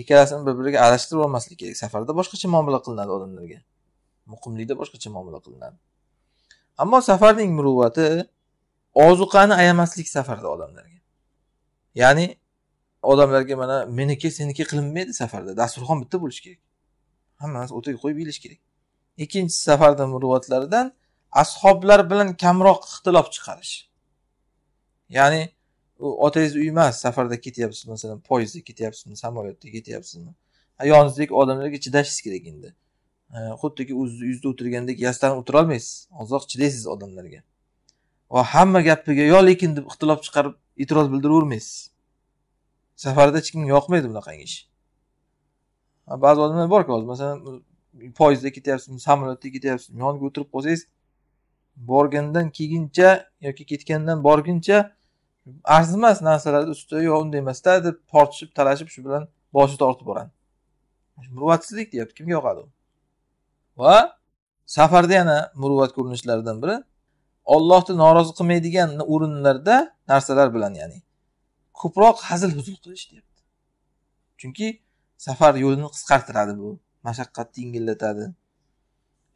A: ikkalasini bir biriga aralashtirib olmaslik kerak safarda boshqacha muomala qilinadi odamlarga muqimlikda boshqacha muomala qilinadi ammo safarning muruvvati ozuqani ayamaslik safarda odamlarga ya'ni odamlarga mana meniki seniki qilinmaydi safarda dasturxon bitta bo'lishi kerak hammasi o'taga qo'yib yeyilishi kerak ikkinchi safarda muruvvatlaridan ashoblar bilan kamroq ixtilof chiqarish ya'ni u otangizni uyi emas safarda ketyapsiz masalan poyezdda ketyapsizmi samolyotda ketyapsizmi yonimizdagi odamlarga chidashingiz kerak endi Э, xuddiki uyingizda o'tirgandek yastanib o'tirolmaysiz uzoq chidaysiz odamlarga va hamma gapiga yo lekin deb ixtilof chiqarib e'tiroz bildiravermaysiz safarda hech kimga yoqmaydi bunaqangi ish ba'zi odamlar borku hozir masalan poyezdda ketyapsizmi samolyotda ketyapsizmi yoniga o'tirib qolsangiz borgandan keyincha yoki ketgandan borguncha arzimas narsalarni ustida yo unday emasda deb tortishib talashib shu bilan boshi tortib boradi murvatsizlik deyapti kimga yoqadi u va safarda yana muruvvat ko'rinishlaridan biri ollohni norozi qilmaydigan o'rinlarda narsalar bilan ya'ni ko'proq hazil huzul qilish deyapti chunki safar yo'lini qisqartiradi bu mashaqqatni yengillatadi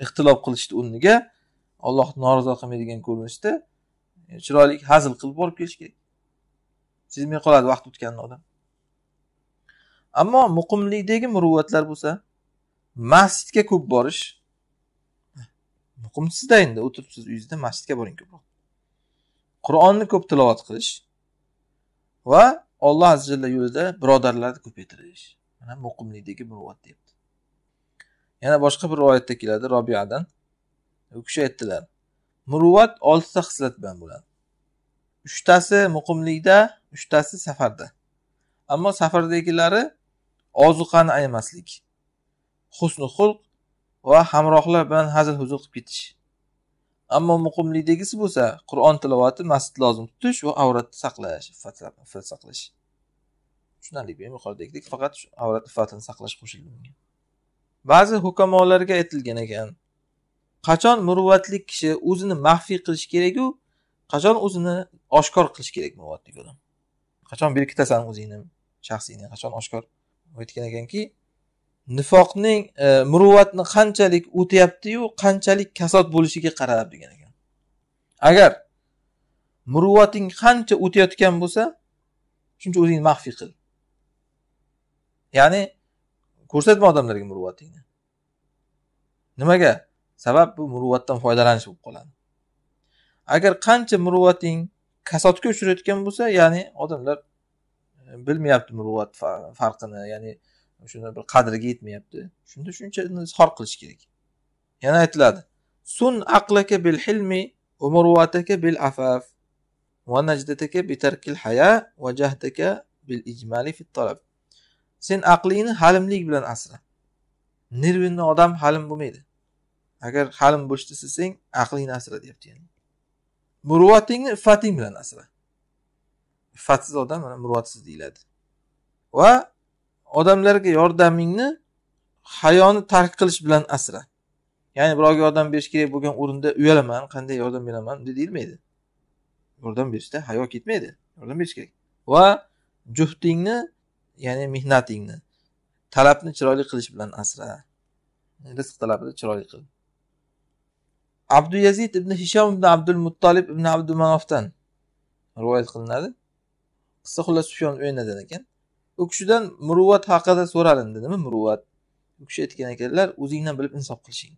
A: ixtilof qilishni o'rniga ollohni norozi qilmaydigan ko'rinishda e, chiroyli hazil qilib borib kelish kerak sezmay qoladi vaqt o'tganini odam ammo muqimlikdagi muruvvatlar bo'lsa masjidga ko'p borish muqimsizda endi o'tiribsiz uyingizda masjidga boring ko'proq qur'onni ko'p tilovat qilish va olloh azza jalla yo'lida birodarlarni ko'paytirish mana muqimlikdagi muruvat deyapti yana boshqa bir rivoyatda keladi robiyadan u kishi aytdilar muruvat oltita xislat bilan bo'ladi uchtasi muqimlikda uchtasi safarda ammo safardagilari ozuqani ayamaslik husni xulq va hamrohlar bilan hazil huzur qilib ketish ammo muqimlikdagisi bo'lsa qur'on tilovati masjid lozim tutish va avratni saqlash iffat saqlash tushunarli yuqoridagidek faqat avrat iffatini saqlash qo'shildi bunga ba'zi hukamolarga aytilgan ekan qachon muruvvatli kishi o'zini maxfiy qilish keraku qachon o'zini oshkor qilish kerak muruvvatli odam qachon berkitasan o'zingni shaxsingni qachon oshkor aytgan ekanki nifoqning e, muruvvatni qanchalik o'tyaptiyu qanchalik kasod bo'lishiga qarab degan ekan agar muruvvating qancha o'tayotgan bo'lsa shuncha o'zingni maxfiy qil ya'ni ko'rsatma odamlarga muruvvatingni nimaga sabab bu muruvvatdan foydalanish bo'lib qoladi agar qancha muruvvating kasodga uchrayotgan bo'lsa ya'ni odamlar e, bilmayapti muruvvat farqini ya'ni shuni bir qadriga yetmayapti shunda shuncha izhor qilish kerak yana aytiladi sun aqlaka bil hilmi umrvataka bil afaf va najdataka bi tarkil haya va jahdaka bil ijmali fit talab sen aqlingni halimlik bilan asra nervingni odam halim bo'lmaydi agar halim bo'lishni istasang aqlingni asra deyapti yani murvatingni iffating bilan asra iffatsiz odam mana murvatsiz deyiladi va odamlarga yordamingni hayoni tark qilish bilan asra ya'ni birovga yordam berish kerak bo'lgan o'rinda uyalaman qanday yordam beraman bunday deyilmaydi yordam berishda hayo ketmaydi yordam berish kerak va juftingni ya'ni mehnatingni talabni chiroyli qilish bilan asra rizq talabini chiroyli qil abdu yazid ibn hishom ibn abdul muttolib ibn abdumanofdan rivoyat qilinadi qissa xullas sufyon o'ynadan ekan u kishidan muruvvat haqida so'ralindi nima muruvvat u kishi aytgan ekanlar o'zingdan bilib insof qilishing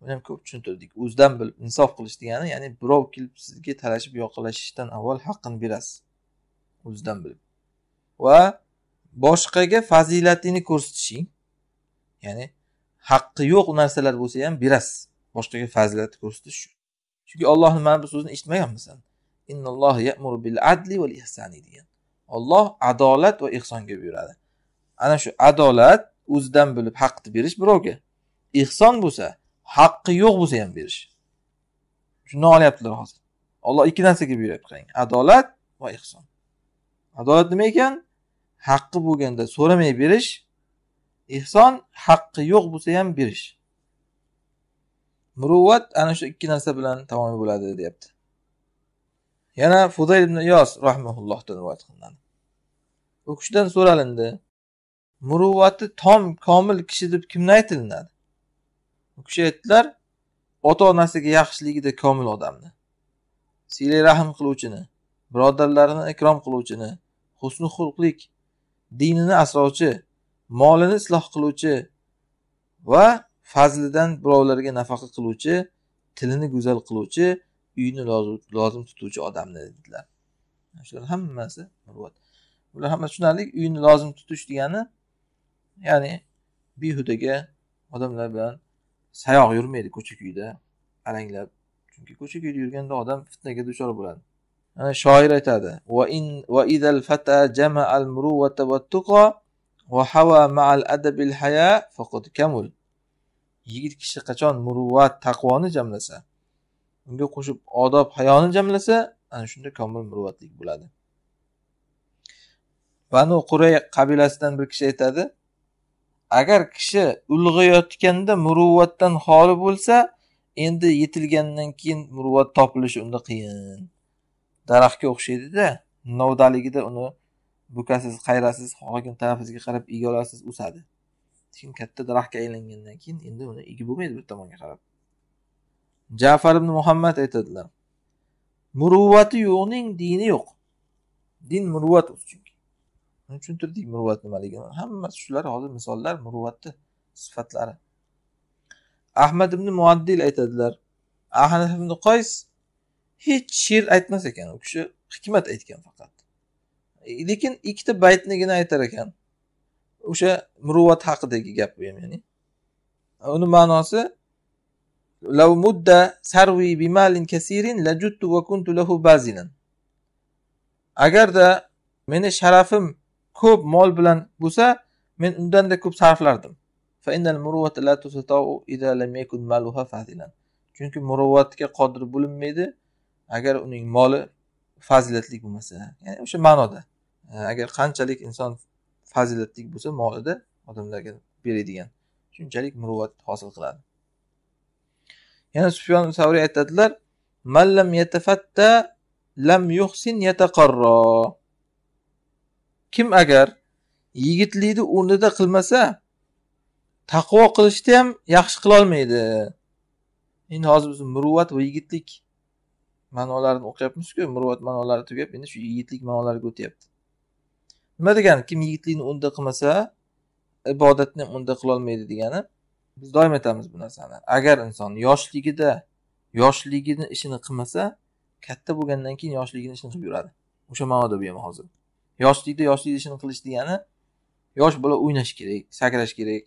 A: buni ham ko'p tushuntirdik o'zidan bilib insof qilish degani ya'ni birov kelib sizga talashib yoqalashishdan avval haqqini berasiz o'zidan bilib va boshqaga fazilatingni ko'rsatishing ya'ni haqqi yo'q narsalar bo'lsa ham berasiz boshqaga fazilat ko'rsatish chunki ollohni mana bu so'zini eshitmaganmisan degan olloh adolat va ehsonga buyuradi ana shu adolat o'zidan bo'lib haqni berish birovga ehson bo'lsa haqqi yo'q bo'lsa ham berish shuni olyaptilar hozir olloh ikki narsaga buyuryapti qarang adolat va ehson adolat nima ekan haqqi bo'lganda so'ramay berish ehson haqqi yo'q bo'lsa ham berish muruvvat ana shu ikki narsa bilan tamomiy bo'ladi deyapti yana fudayl ibn iyos rahmaullohdan rivoyat qilinadi u kishidan so'ralindi muruvvati tom komil kishi deb kimni aytilinadi u kishi aytdilar ota onasiga yaxshiligida komil odamni siyli rahm qiluvchini birodarlarini ikrom qiluvchini husni xulqlik dinini asrovchi molini isloh qiluvchi va fazlidan birovlarga nafaqa qiluvchi tilini go'zal qiluvchi uyini lozim tutuvchi odamni dedilar shular hammasi muruvvat ular hammasi tushunarli uyni lozim tutish degani ya'ni behudaga odamlar bilan sayoq yurmaydi ko'cha kuyda alanglab chunki ko'cha kuyda yurganda odam fitnaga duchor bo'ladi ana shoir aytadi va idal fata jama al muruvata va ma'al adabil haya faqat kamul yigit kishi qachon muruvvat taqvoni jamlasa unga qo'shib odob hayoni jamlasa ana shunda komil muruvvatlik bo'ladi banu quray qabilasidan bir kishi aytadi agar kishi ulg'ayotganda muruvvatdan xoli bo'lsa endi yetilgandan keyin muruvvat topilishi unda qiyin daraxtga o'xshaydida novdaligida uni bukasiz qayrasiz hokim tarafingizga qarab ega olasiz o'sadi keyin katta daraxtga aylangandan keyin endi uni egi bo'lmaydi bir tomonga qarab jafar ibn muhammad aytadilar muruvvati yo'qning dini yo'q din muruvvat chunki tushuntirdik muruvvat nimaligini hammasi shular hozir misollar muruvvatni sifatlari ahmad ibn muaddil aytadilar ahnaf ibn qoys hech she'r aytmas ekan u kishi hikmat aytgan faqat lekin ikkita baytnigina aytar ekan o'sha muruvvat haqidagi gap bu ham ya'ni uni ma'nosi لو sarvi bimalin kasirin كثير va kuntu lahu bazinan agarda meni sharafim ko'p mol bilan bo'lsa men undanda ko'p sarflardim chunki muruvvatga qodir bo'linmaydi agar uning moli fazilatli bo'lmasa ya'ni o'sha ma'noda agar qanchalik inson fazilatli bo'lsa molida odamlarga beradigan shunchalik muruvvat hosil qiladi yana sufyon savriy aytadilar mallam yatafatta lam yuhsin yataqarro kim agar yigitlikni o'rnida qilmasa taqvo qilishni ham yaxshi qilolmaydi endi hozir biz muruvvat va yigitlik ma'nolarini o'qiyapmizku muruvvat ma'nolari tugab endi shu yigitlik ma'nolariga o'tyapti nima degani kim yigitlikni o'rnida qilmasa ibodatni ham o'rnida qilolmaydi degani biz doim aytamiz bu narsani agar inson yoshligida yoshligini ishini qilmasa katta bo'lgandan keyin yoshligini ishini qilib yuradi o'sha ma'noda bu ham hozir yoshlikda yoshlik ishini qilish degani yosh bola o'ynash kerak sakrash kerak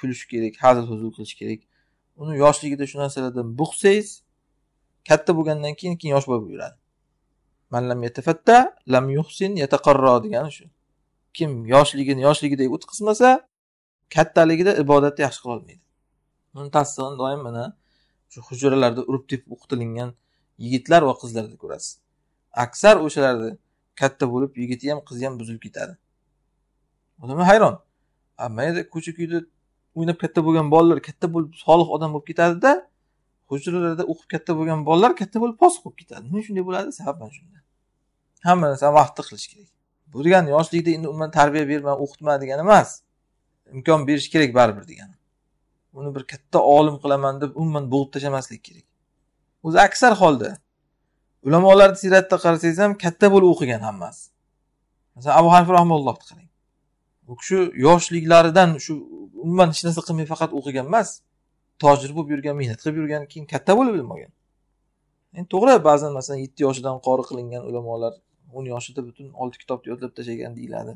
A: kulish kerak hazil huzul qilish kerak uni yoshligida shu narsalardan bo'g'sangiz katta bo'lgandan keyin keyin yosh bo'lib yuradi lam yatafatta lam yuhsin yataqarro degani shu kim yoshligini yoshligidek o'tkazmasa kattaligida ibodatni yaxshi qilolmaydi buni tasdig'ini doim mana shu hujralarda urib tepib o'qitilingan yigitlar va qizlarda ko'rasiz aksar o'shalarni katta bo'lib yigiti ham qizi ham buzilib ketadi odamlar hayron mayda ko'cha ko'yda o'ynab katta bo'lgan bolalar katta bo'lib solih odam bo'lib ketadida hujralarda o'qib katta bo'lgan bolalar katta bo'lib posiq bo'lib ketadi nima shunday bo'ladi sabab mana shunda hamma narsani vaqtida qilish kerak bu degani yoshlikda endi umuman tarbiya berma o'qitma degani emas imkon berish kerak baribir degani uni bir katta olim qilaman deb umuman bo'g'ib tashlamaslik kerak o'zi aksar holda ulamolarni siyratida qarasangiz ham katta bo'lib o'qigan hammasi masalan abu hanifa rahmallohni qarang u kishi yoshliklaridan shu umuman hech narsa qilmay faqat o'qigan emas tojir bo'lib yurgan mehnat qilib yurgan keyin katta bo'lib ilm olgan endi to'g'ri ba'zan masalan yetti yoshidan qori qilingan ulamolar o'n yoshida butun olti kitobni yodlab tashlagan deyiladi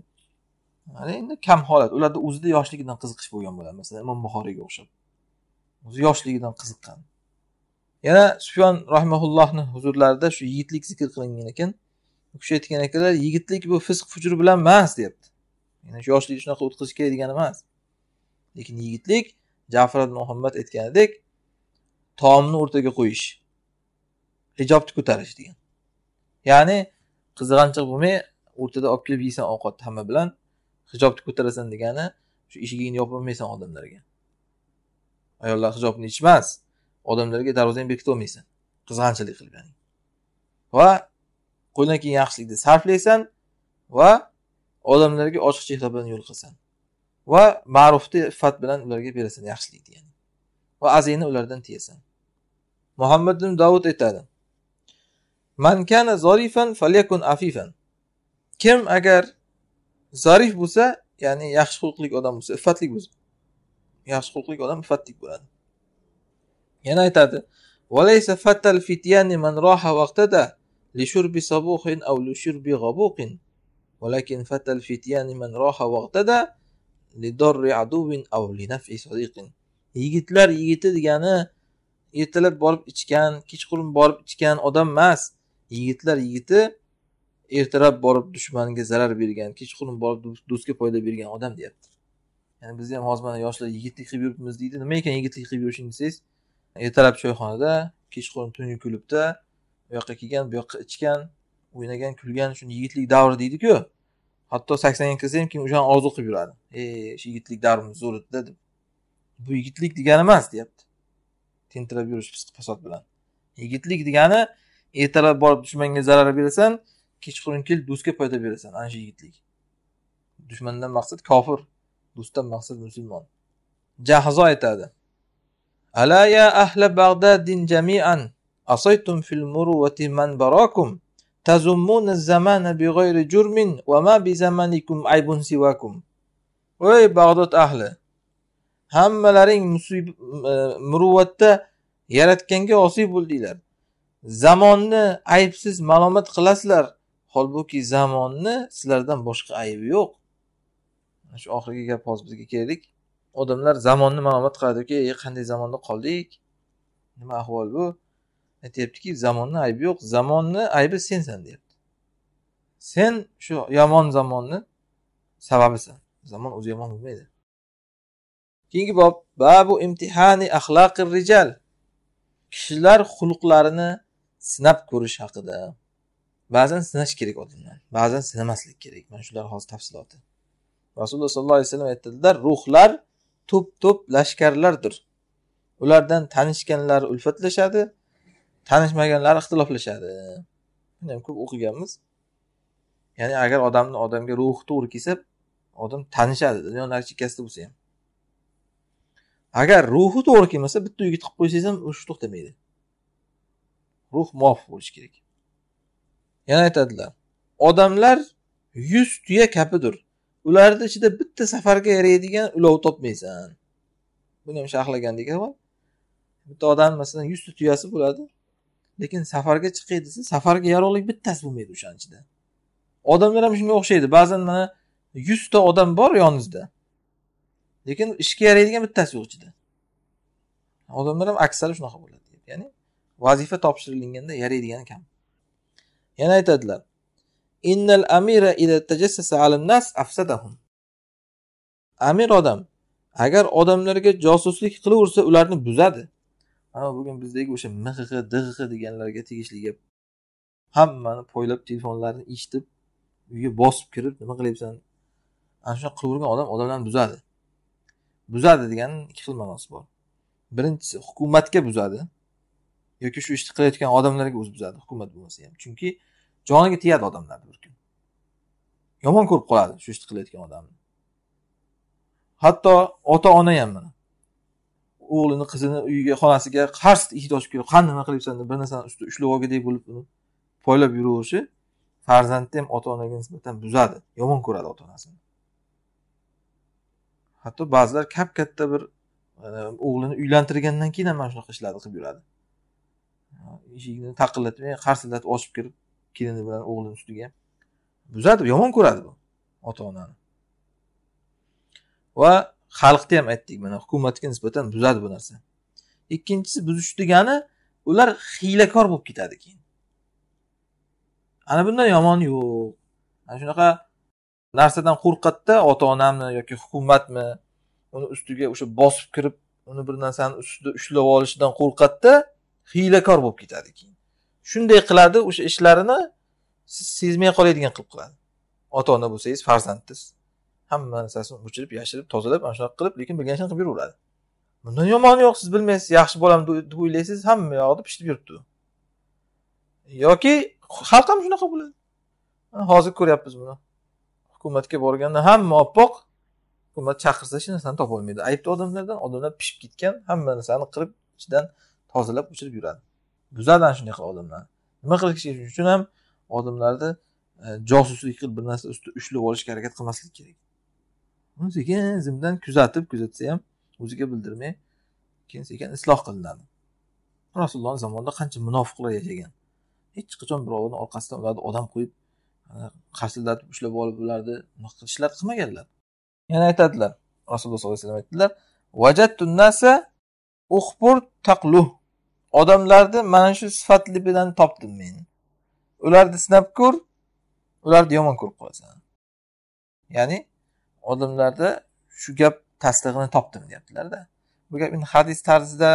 A: endi kam holat ularda o'zida yoshligidan qiziqish bo'lgan bo'ladi masalan imom buxoriyga o'xshab o'zi yoshligidan qiziqqan yana sufyon rahmaullohni huzurlarida shu yigitlik zikr qilingan ekan u kishi aytgan ekanlar yigitlik bu fisq fujur bilan emas deyapti ya'ni shu yoshlikni shunaqa o'tkazish kerak degani emas lekin yigitlik jafar ibn muhammad aytganidek taomni o'rtaga qo'yish hijobni ko'tarish degan ya'ni qizg'anchiq bo'lmay o'rtada olib kelib yeysan ovqatni hamma bilan hijobni ko'tarasan degani shu eshigingni yopolmaysan odamlarga ayollar hijobni hech emas odamlarga darvozang bekitolmaysan qizg'anchilik qilib ya'ni va qo'ldan kelgan yaxshilikni sarflaysan va odamlarga ochiq chehra bilan yo'l qilsan va ma'rufni iffat bilan ularga berasan yaxshilikni ya'ni va azingni ulardan tiyasan muhammad ibn davud aytadi man kana zorifan falyakun afifan kim agar zarif bo'lsa ya'ni yaxshi xulqli odam bo'lsa iffatli bo'lsa yaxshi xulqli odam iffatli bo'ladi yana aytadi fatal man yigitlar yigiti degani ertalab borib ichgan kechqurun borib ichgan odam emas yigitlar yigiti ertalab borib dushmanga zarar bergan kechqurun borib do'stga foyda bergan odam deyapti ya'ni bizni ham hozir mana yoshlar yigitlik qilib yuribmiz deydi nima ekan yigitlik qilib yurishing desangiz ertalab choyxonada kechqurun tungi klubda u yoqqa kelgan bu yoqqa ichgan o'ynagan kulgan shuni yigitlik davri deydiku hatto saksonga kirsa ham keyin o'shani orzu qilib yuradi e shu yigitlik davrimiz zo'r edida deb bu yigitlik degani emas deyapti tentirab yurish fisq fasod bilan yigitlik degani ertalab borib dushmanga zarar berasan kechqurun kel do'stga foyda berasan ana shu yigitlik dushmandan maqsad kofir do'stdan maqsad musulmon jahzo aytadi الا يا اهل بغداد جميعا اصيتم في المروه من براكم تزمون الزمان بغير جرم وما بزمانكم عيب سواكم أي بغداد أهل hammalaring e, muruvvatda yaratganga osiy bo'ldinglar zamonni aybsiz malomat qilasizlar holbuki zamonni sizlardan boshqa aybi yo'q mana shu oxirgi gap hozir bizga keldik odamlar zamonni malomat qiladiki e qanday zamonda qoldik nima ahvol bu aytyaptiki zamonni aybi yo'q zamonni aybi sensan deyapti sen shu yomon zamonni sababisan zamon o'zi yomon bo'lmaydi keyingi bob babu imtihani axloqi rijal kishilar xulqlarini sinab ko'rish haqida ba'zan sinash kerak odamlarni ba'zan sinamaslik kerak mana shular hozir tafsiloti rasululloh sollallohu alayhi vasallam aytadilar ruhlar to'p to'p lashkarlardir ulardan tanishganlar ulfatlashadi tanishmaganlar ixtiloflashadi buni ham ko'p o'qiganmiz ya'ni agar odamni odamga ruhi to'g'ri kelsa odam tanishadi dunyoni chekkasida bo'lsa ham agar ruhi to'g'ri kelmasa bitta uyga qilib qo'ysangiz ham urush to'xtamaydi ruh muvofiq bo'lishi kerak yana aytadilar odamlar yuz tuya kapidir ularni ichida bitta safarga yaraydigan ulov topmaysan buni ham sharhlagandek avval bitta odamni masalan yuzta tuyasi bo'ladi lekin safarga chiqay desa safarga yaroqlik bittasi bo'lmaydi o'shani ichida odamlar ham shunga o'xshaydi ba'zan mana yuzta odam bor yoningizda lekin ishga yaraydigan bittasi yo'q ichida odamlar ham aksari shunaqa bo'ladi ya'ni vazifa topshirilganda yaraydigani kam yana aytadilar innal amira ida tajassasa alan nas afsadahum amir odam agar odamlarga josuslik qilaversa ularni buzadi mana bugun bizdagi o'sha mhq dgq deganlarga tegishli gap hammani poylab telefonlarni eshitib uyga bosib kirib nima qilyapsan ana shunaqa qilavergan odam odamlarni buzadi buzadi degani ikki xil ma'nosi bor birinchisi hukumatga buzadi yoki shu ishni qilayotgan odamlarga o'zi buzadi hukumat bo'lmasa ham chunki joniga tegadi odamlarni bir kun yomon ko'rib qoladi shu ishni qilayotgan odamni hatto ota ona ham mana o'g'lini qizini uyiga xonasiga qars eshik ochib kelib qani nima qilyapsan deb bir narsani ustiga ushlab olgandek bo'lib uni poylab yuraverishi farzandni ham ota onaga nisbatan buzadi yomon ko'radi ota onasini hatto ba'zilar kap katta bir o'g'lini uylantirgandan keyin ham mana shunaqa ishlarni qilib yuradi eshikni taqillatib qarsillatib ochib kirib kelini bilan o'g'lini ustiga buzadi yomon ko'radi bu ota onani va xalqni ham aytdik mana hukumatga nisbatan buzadi bu narsa ikkinchisi buzish degani ular hiylakor bo'lib ketadi keyin ana bundan yomoni yo'q ana shunaqa narsadan qo'rqadida ota onamni yoki hukumatmi uni ustiga o'sha bosib kirib uni bir narsani ustida ushlab olishidan qo'rqadida hiylakor bo'lib ketadi keyin shunday qiladi o'sha ishlarini siz sezmay qoladigan qilib qiladi ota ona bo'lsangiz farzandsiz hamma narsasini o'chirib yashirib tozalab ana shunaqa qilib lekin bilgan ishini qilib yuraveradi bundan yomoni yo'q siz bilmaysiz yaxshi bolam deb o'ylaysiz hamma yog'ida pishib yuribdi yoki xalq ham shunaqa bo'ladi hozir ko'ryapmiz buni hukumatga borganda hamma oppoq hukumat chaqirsa hech narsani topolmaydi aybdi odamlardan odamlar pishib ketgan hamma narsani qilib ichidan tozalab o'chirib yuradi buzadi ana shunaqa odamlar nima qilish uchun ham odamlarni e, josuslik qilib bir narsa ustida ushlab olishga harakat qilmaslik kerak uni sekin zimdan kuzatib kuzatsa ham o'ziga bildirmay keyin sekin isloh qilinadi rasulullohni zamonida qancha munofiqlar yashagan hech qachon birovni orqasidan ularni odam qo'yib qarsillatib ushlab olib ularni unaqa qilishlar qilmaganlar yana aytadilar rasululloh sollallohu alayhi vasallam aytdilar odamlarni mana shu sifatlibidan topdim men ularni sinab ko'r ularni yomon ko'rib qolasan ya'ni odamlarda shu gap tasdig'ini topdim deyaptilarda bu gap endi hadis tarzida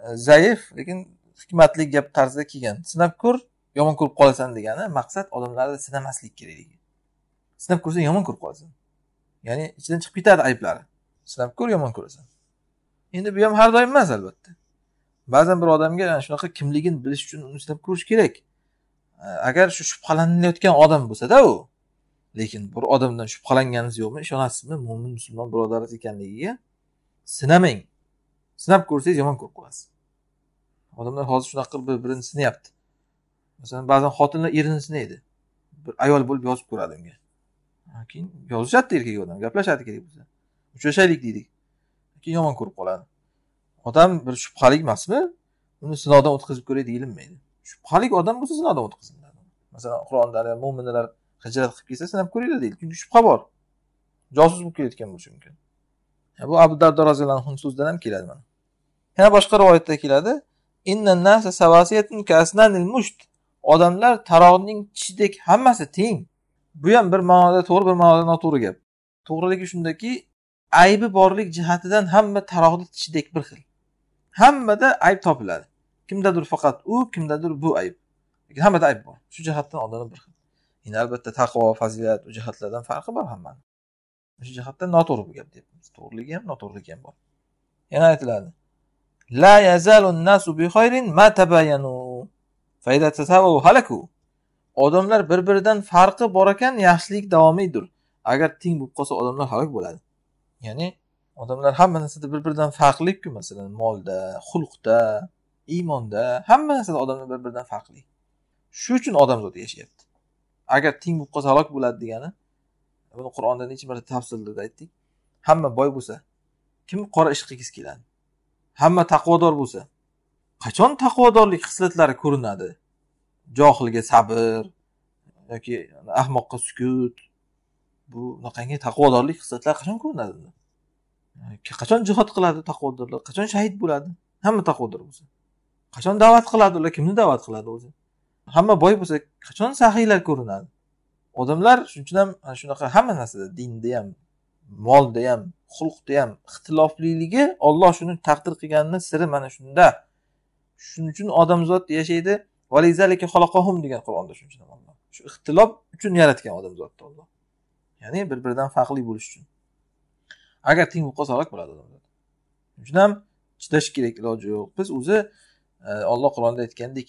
A: e, zaif lekin hikmatli gap tarzida kelgan sinab ko'r yomon ko'rib qolasan degani maqsad odamlarni sinamaslik kerakligi sinab ko'rsang yomon ko'rib qolasan ya'ni ichidan chiqib ketadi ayblari sinab ko'r yomon ko'rasan endi bu ham har doim emas albatta ba'zan bir odamga mana shunaqa kimligini bilish uchun uni sinab ko'rish kerak e, agar shu shubhalanayotgan odam bo'lsada u lekin bir odamdan shubhalanganingiz yo'qmi ishonasizmi mo'min musulmon birodaringiz ekanligiga sinamang sinab ko'rsangiz yomon ko'rib qolasiz odamlar hozir shunaqa qilib bir birini sinayapti masalan ba'zan xotinlar erini sinaydi bir ayol bo'lib yozib ko'radi unga keyin yozishadida erkak odam gaplashadi kerak bo'lsa uchrashaylik deydi keyin yomon ko'rib qoladi odam bir shubhalik emasmi uni sinovdan o'tkazib ko'ray deyilmaydi shubhalik odam bo'lsa sinovdan o'tkaziladi masalan qur'onda mo'minlar hijrat qilib kelsa sinab ko'ringlar deydi chunki shubha bor josus bo'lib kelayotgan bo'lishi mumkin bu abu dardo roziyallohu anhuni so'zidan ham keladi mana yana boshqa rivoyatda keladi odamlar taroqning tishidek hammasi teng bu ham bir ma'noda to'g'ri bir ma'noda noto'g'ri gap to'g'riligi shundaki aybi borlik jihatidan hamma taroqni tishidek bir xil hammada ayb topiladi kimdadir faqat u kimdadir bu ayb lekin hammada ayb bor shu jihatdan odamlar bir xil endi albatta taqvo fazilat u jihatlardan farqi bor hammani shu jihatdan noto'g'ri bu gap deyapmiz to'g'riligi ham noto'g'riligi ham bor yana aytiladi la yazalu nasu bi ma tabayanu fa tasawu halaku odamlar bir biridan farqi bor ekan yaxshilik davomiydir agar teng bo'lib qolsa odamlar halok bo'ladi ya'ni odamlar hamma narsada bir biridan farqliku masalan molda xulqda iymonda hamma narsada odamlar bir biridan farqli shu uchun odamzod yashayapti agar teng bo'lib qolsa halok bo'ladi degani buni qur'onda necha marta tafsillarda aytdik hamma boy bo'lsa kim qora ish qilgisi keladi hamma taqvodor bo'lsa qachon taqvodorlik xislatlari ko'rinadi johilga sabr yoki ahmoqqa sukut bu unaqangi taqvodorlik xislatlari qachon ko'rinadi qachon jihod qiladi taqvodorlar qachon shahid bo'ladi hamma taqvodor bo'lsa qachon da'vat qiladi ular kimni da'vat qiladi o'zi hamma boy bo'lsa qachon saxiylar ko'rinadi odamlar shuning uchun ham ana shunaqa hamma narsada dinda ham molda ham xulqda ham ixtilofliligi olloh shuni taqdir qilganini siri mana shunda shuning uchun odamzod yashaydi degan qur'onda shuning uchun olloh shu ixtilof uchun yaratgan odamzodni olloh ya'ni bir biridan farqli bo'lish uchun agar teng qolsa halok bo'ladi odamlar shuning uchun ham chidash kerak iloji yo'q biz o'zi olloh e, qur'onda aytgandek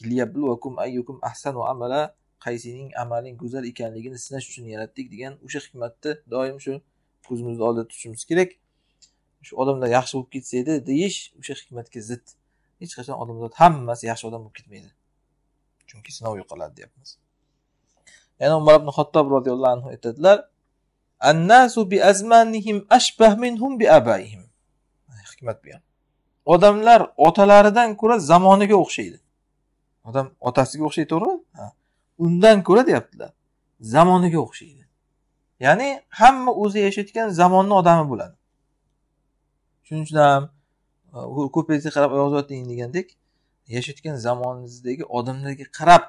A: ayyukum ahsanu amala qaysining amaling go'zal ekanligini sinash uchun yaratdik degan o'sha hikmatni doim shu ko'zimizni oldida tutishimiz kerak shu odamlar yaxshi bo'lib ketsa edi deyish o'sha hikmatga zid hech qachon odamzod hammasi yaxshi odam bo'lib ketmaydi chunki sinov yo'qoladi deyapmiz yana umar ibn xattob roziyallohu anhu aytadilar annasu bi azmanihim ashbah minhum bi abaihim hikmat bu ham odamlar otalaridan ko'ra zamoniga o'xshaydi odam otasiga o'xshaydi to'g'rimi undan ko'ra deyaptilar zamoniga o'xshaydi ya'ni hamma o'zi yashayotgan zamonni odami bo'ladi shuning uchun ham e, ko'pingizga qarab oyoq uzating degandek yashayotgan zamoningizdagi odamlarga qarab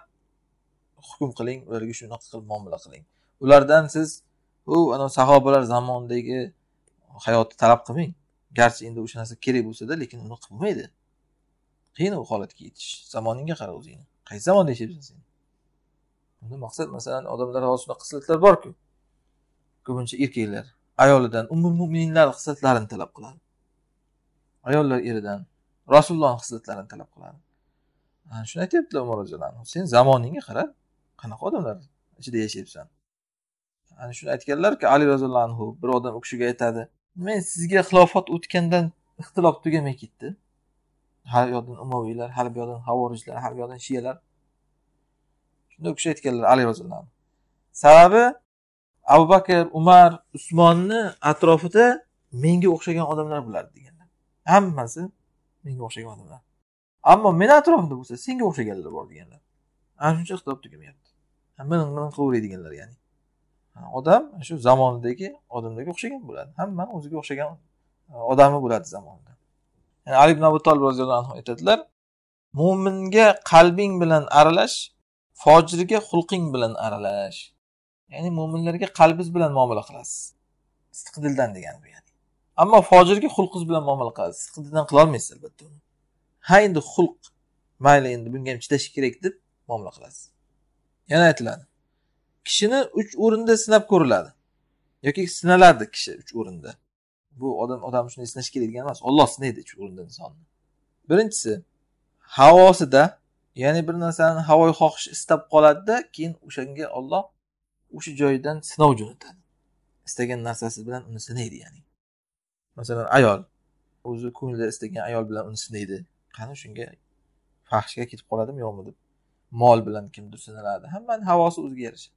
A: hukm qiling ularga shunaqa qilib muomala qiling ulardan siz u ana sahobalar zamonidagi hayotni talab qilmang garchi endi o'sha narsa kerak bo'lsada lekin uni qilmaydi qiyin u holatga yetish zamoningga qara o'zingni qaysi zamonda yashayapsan sen unda maqsad masalan odamlar hozir shunaqa xislatlar borku ko'pincha erkaklar ayolidan umi mo'minlar xislatlarini talab qiladi ayollar eridan rasulullohni xislatlarini talab qiladi shuni aytyaptilar umar roziyallohu anhu sen zamoningga qara qanaqa odamlar ichida yashayapsan ana shuni aytganlarki ali roziyallohu anhu bir odam u kishiga aytadi men sizga xilofat o'tgandan ixtilof tugamay ketdi har yoqdan umaviylar har bu yoqdan havorijlar har bu yoqdan shiyalar shunda u kishi aytganlar ali roziyallohu anhu sababi abu bakr umar usmonni atrofida menga o'xshagan odamlar bo'lardi deganlar hammasi menga o'xshagan odamlar ammo meni atrofimda bo'lsa senga o'xshaganlar bor deganlar ana shuncha ixtilof tugamayapti qilaveray deganlar ya'ni odam shu zamonidagi odamlarga o'xshagan bo'ladi hammani o'ziga o'xshagan e, odami bo'ladi zamonda yani ali ibn abu tolib roziyallohu anhu aytadilar mo'minga qalbing bilan aralash fojirga xulqing bilan aralash ya'ni mo'minlarga qalbingiz bilan muomala qilasiz sidqidildan degani bu ya'ni ammo fojirga xulqingiz bilan muomala qilasiz qila qilolmaysiz albatta ha endi xulq mayli endi bunga ham chidash kerak deb muomala qilasiz yana aytiladi kishini uch o'rinda sinab ko'riladi yoki sinaladi kishi uch o'rinda bu odam odam shuni sinash kerak degani emas olloh sinaydi uch o'rinda insonni birinchisi havosida ya'ni bir narsani havoyi xohish istab qoladida keyin o'shanga olloh o'sha joyidan sinov jo'natadi istagan narsasi bilan uni sinaydi ya'ni masalan ayol o'zi ko'nglida istagan ayol bilan uni sinaydi qani shunga fahshga ketib qoladimi yo'qmi deb mol bilan kimdir sinaladi hammani havosi o'ziga yarasha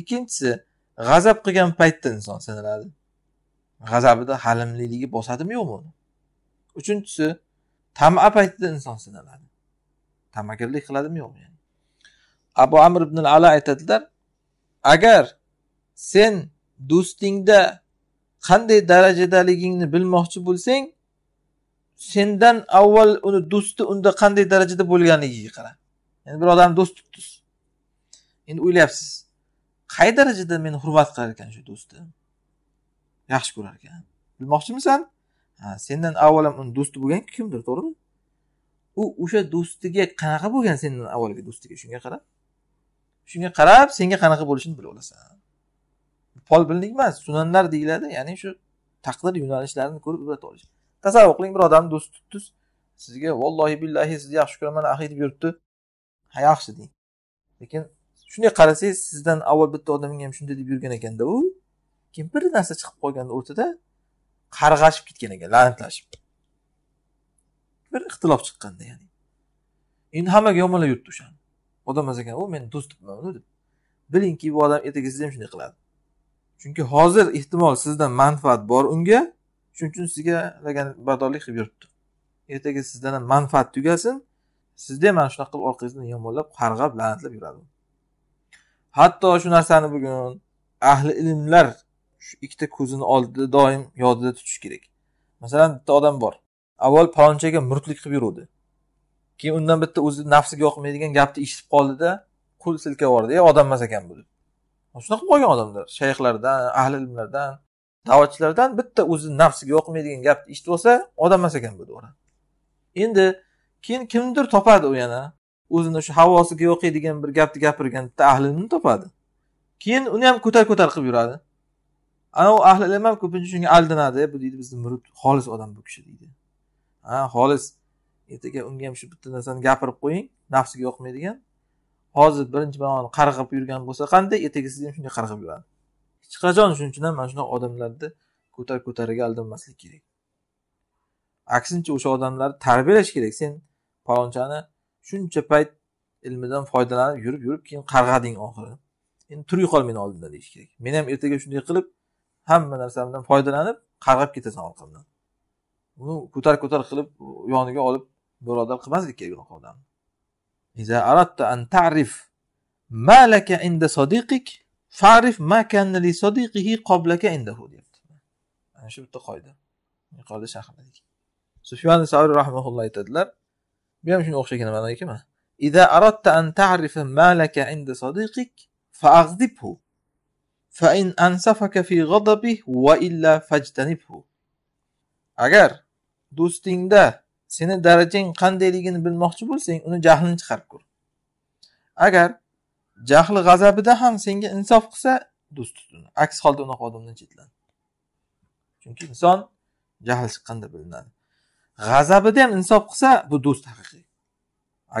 A: ikkinchisi g'azab qilgan paytda inson sinaladi g'azabida halimliligi bosadimi yo'qmi uni uchinchisi tama paytida inson sinaladi tamakirlik qiladimi yo'qmi yani. abu amr ibn ala aytadilar agar sen do'stingda qanday darajadaligingni bilmoqchi bo'lsang sendan avval uni do'sti unda qanday darajada bo'lganligiga qara yani bir odamni do'st tutdingiz endi o'ylayapsiz qay darajada meni hurmat qilar ekan shu do'sti yaxshi ko'rar ekan bilmoqchimisan sendan avvalam uni do'sti bo'lgan kimdir to'g'rimi u o'sha do'stiga qanaqa bo'lgan sendan avvalgi do'stiga shunga qarab shunga qarab senga qanaqa bo'lishini bilib olasan pol bilinlik emas sunanlar deyiladi ya'ni shu taqdir yo'nalishlarini ko'rib ibrat olish tasavvur qiling bir odamni do'sti tutdingiz sizga vallohi billahi sizni yaxshi ko'raman ahiy deb yuribdi ha yaxshi deng lekin shunday qarasangiz sizdan avval bitta odamga ham shunday deb yurgan ekanda u keyin bir narsa chiqib qolganda o'rtada qarg'ashib ketgan ekan la'natlashib bir ixtilof chiqqanda ya'ni endi hammaga yomonlab yuribdi o'shani odam emas ekan u men do'stman uni deb bilingki bu odam ertaga sizni ham shunday qiladi chunki hozir ehtimol sizdan manfaat bor unga shuning uchun sizga lagan badorlik qilib yuribdi ertaga sizdan ham manfaat tugasin sizni ham mana shunaqa qilib orqangizdan yomonlab qarg'ab la'natlab yuradi hatto shu narsani bugun ahli ilmlar shu ikkita ko'zini oldida doim yodida tutish kerak masalan bitta odam bor avval palonchaga murtlik qilib yuruvdi keyin undan bitta o'zi nafsiga yoqmaydigan gapni eshitib qoldida qo'l silkab yubordi e odam emas ekan bu deb shunaqa qilib qolgan odamlar shayxlardan ahli ilmlardan da'vatchilardan bitta o'zi nafsiga yoqmaydigan gapni eshitib olsa odam emas ekan bu endi keyin kimdir topadi u yana o'zini shu havosiga yoqiydigan bir gapni gapirgan bitta ahlini topadi keyin uni ham ko'tar ko'tar qilib yuradi anavi ahlilar ham ko'pincha shunga aldanadi bu deydi bizni murid xolis odam bu kishi deydi ha xolis ertaga unga ham shu bitta narsani gapirib qo'ying nafsiga yoqmaydigan hozir birinchi barmog'ini qarg'ib yurgan bo'lsa qanday ertaga siz ham shunday qarg'ib yuradi hech qachon shuning uchun ham mana shunaqa odamlarni ko'tar ko'tariga aldanmaslik kerak aksincha o'sha odamlarni tarbiyalash kerak sen palonchani shuncha payt ilmidan foydalanib yurib yurib keyin qarg'ading oxiri endi tur yo'qol meni oldimdan deyish kerak men ham ertaga shunday qilib hamma narsamdan foydalanib qarg'ab ketasan orqamdan uni ko'tar ko'tar qilib yoniga olib birodar qilmaslik kerak unaqa odamni إذا أردت أن تعرف ما لك عند صديقك فاعرف ما كان لصديقه قبلك عنده deyapti ana shu bitta qoida qoida sharhladik sufyan savri rahmaulloh aytadilar bu ham shunga o'xshagan ida mana an ta'rifa malaka inda sodiqik لك عند fa in ansafaka fi ghadabi wa illa fajtanibhu agar do'stingda seni darajang qandayligini bilmoqchi bo'lsang uni jahlini chiqarib ko'r agar jahli g'azabida ham senga insof qilsa do'st tut uni aks holda unaqa odamdan chetlan chunki inson jahl chiqqanda bilinadi g'azabida ham insof qilsa bu do'st haqiqiy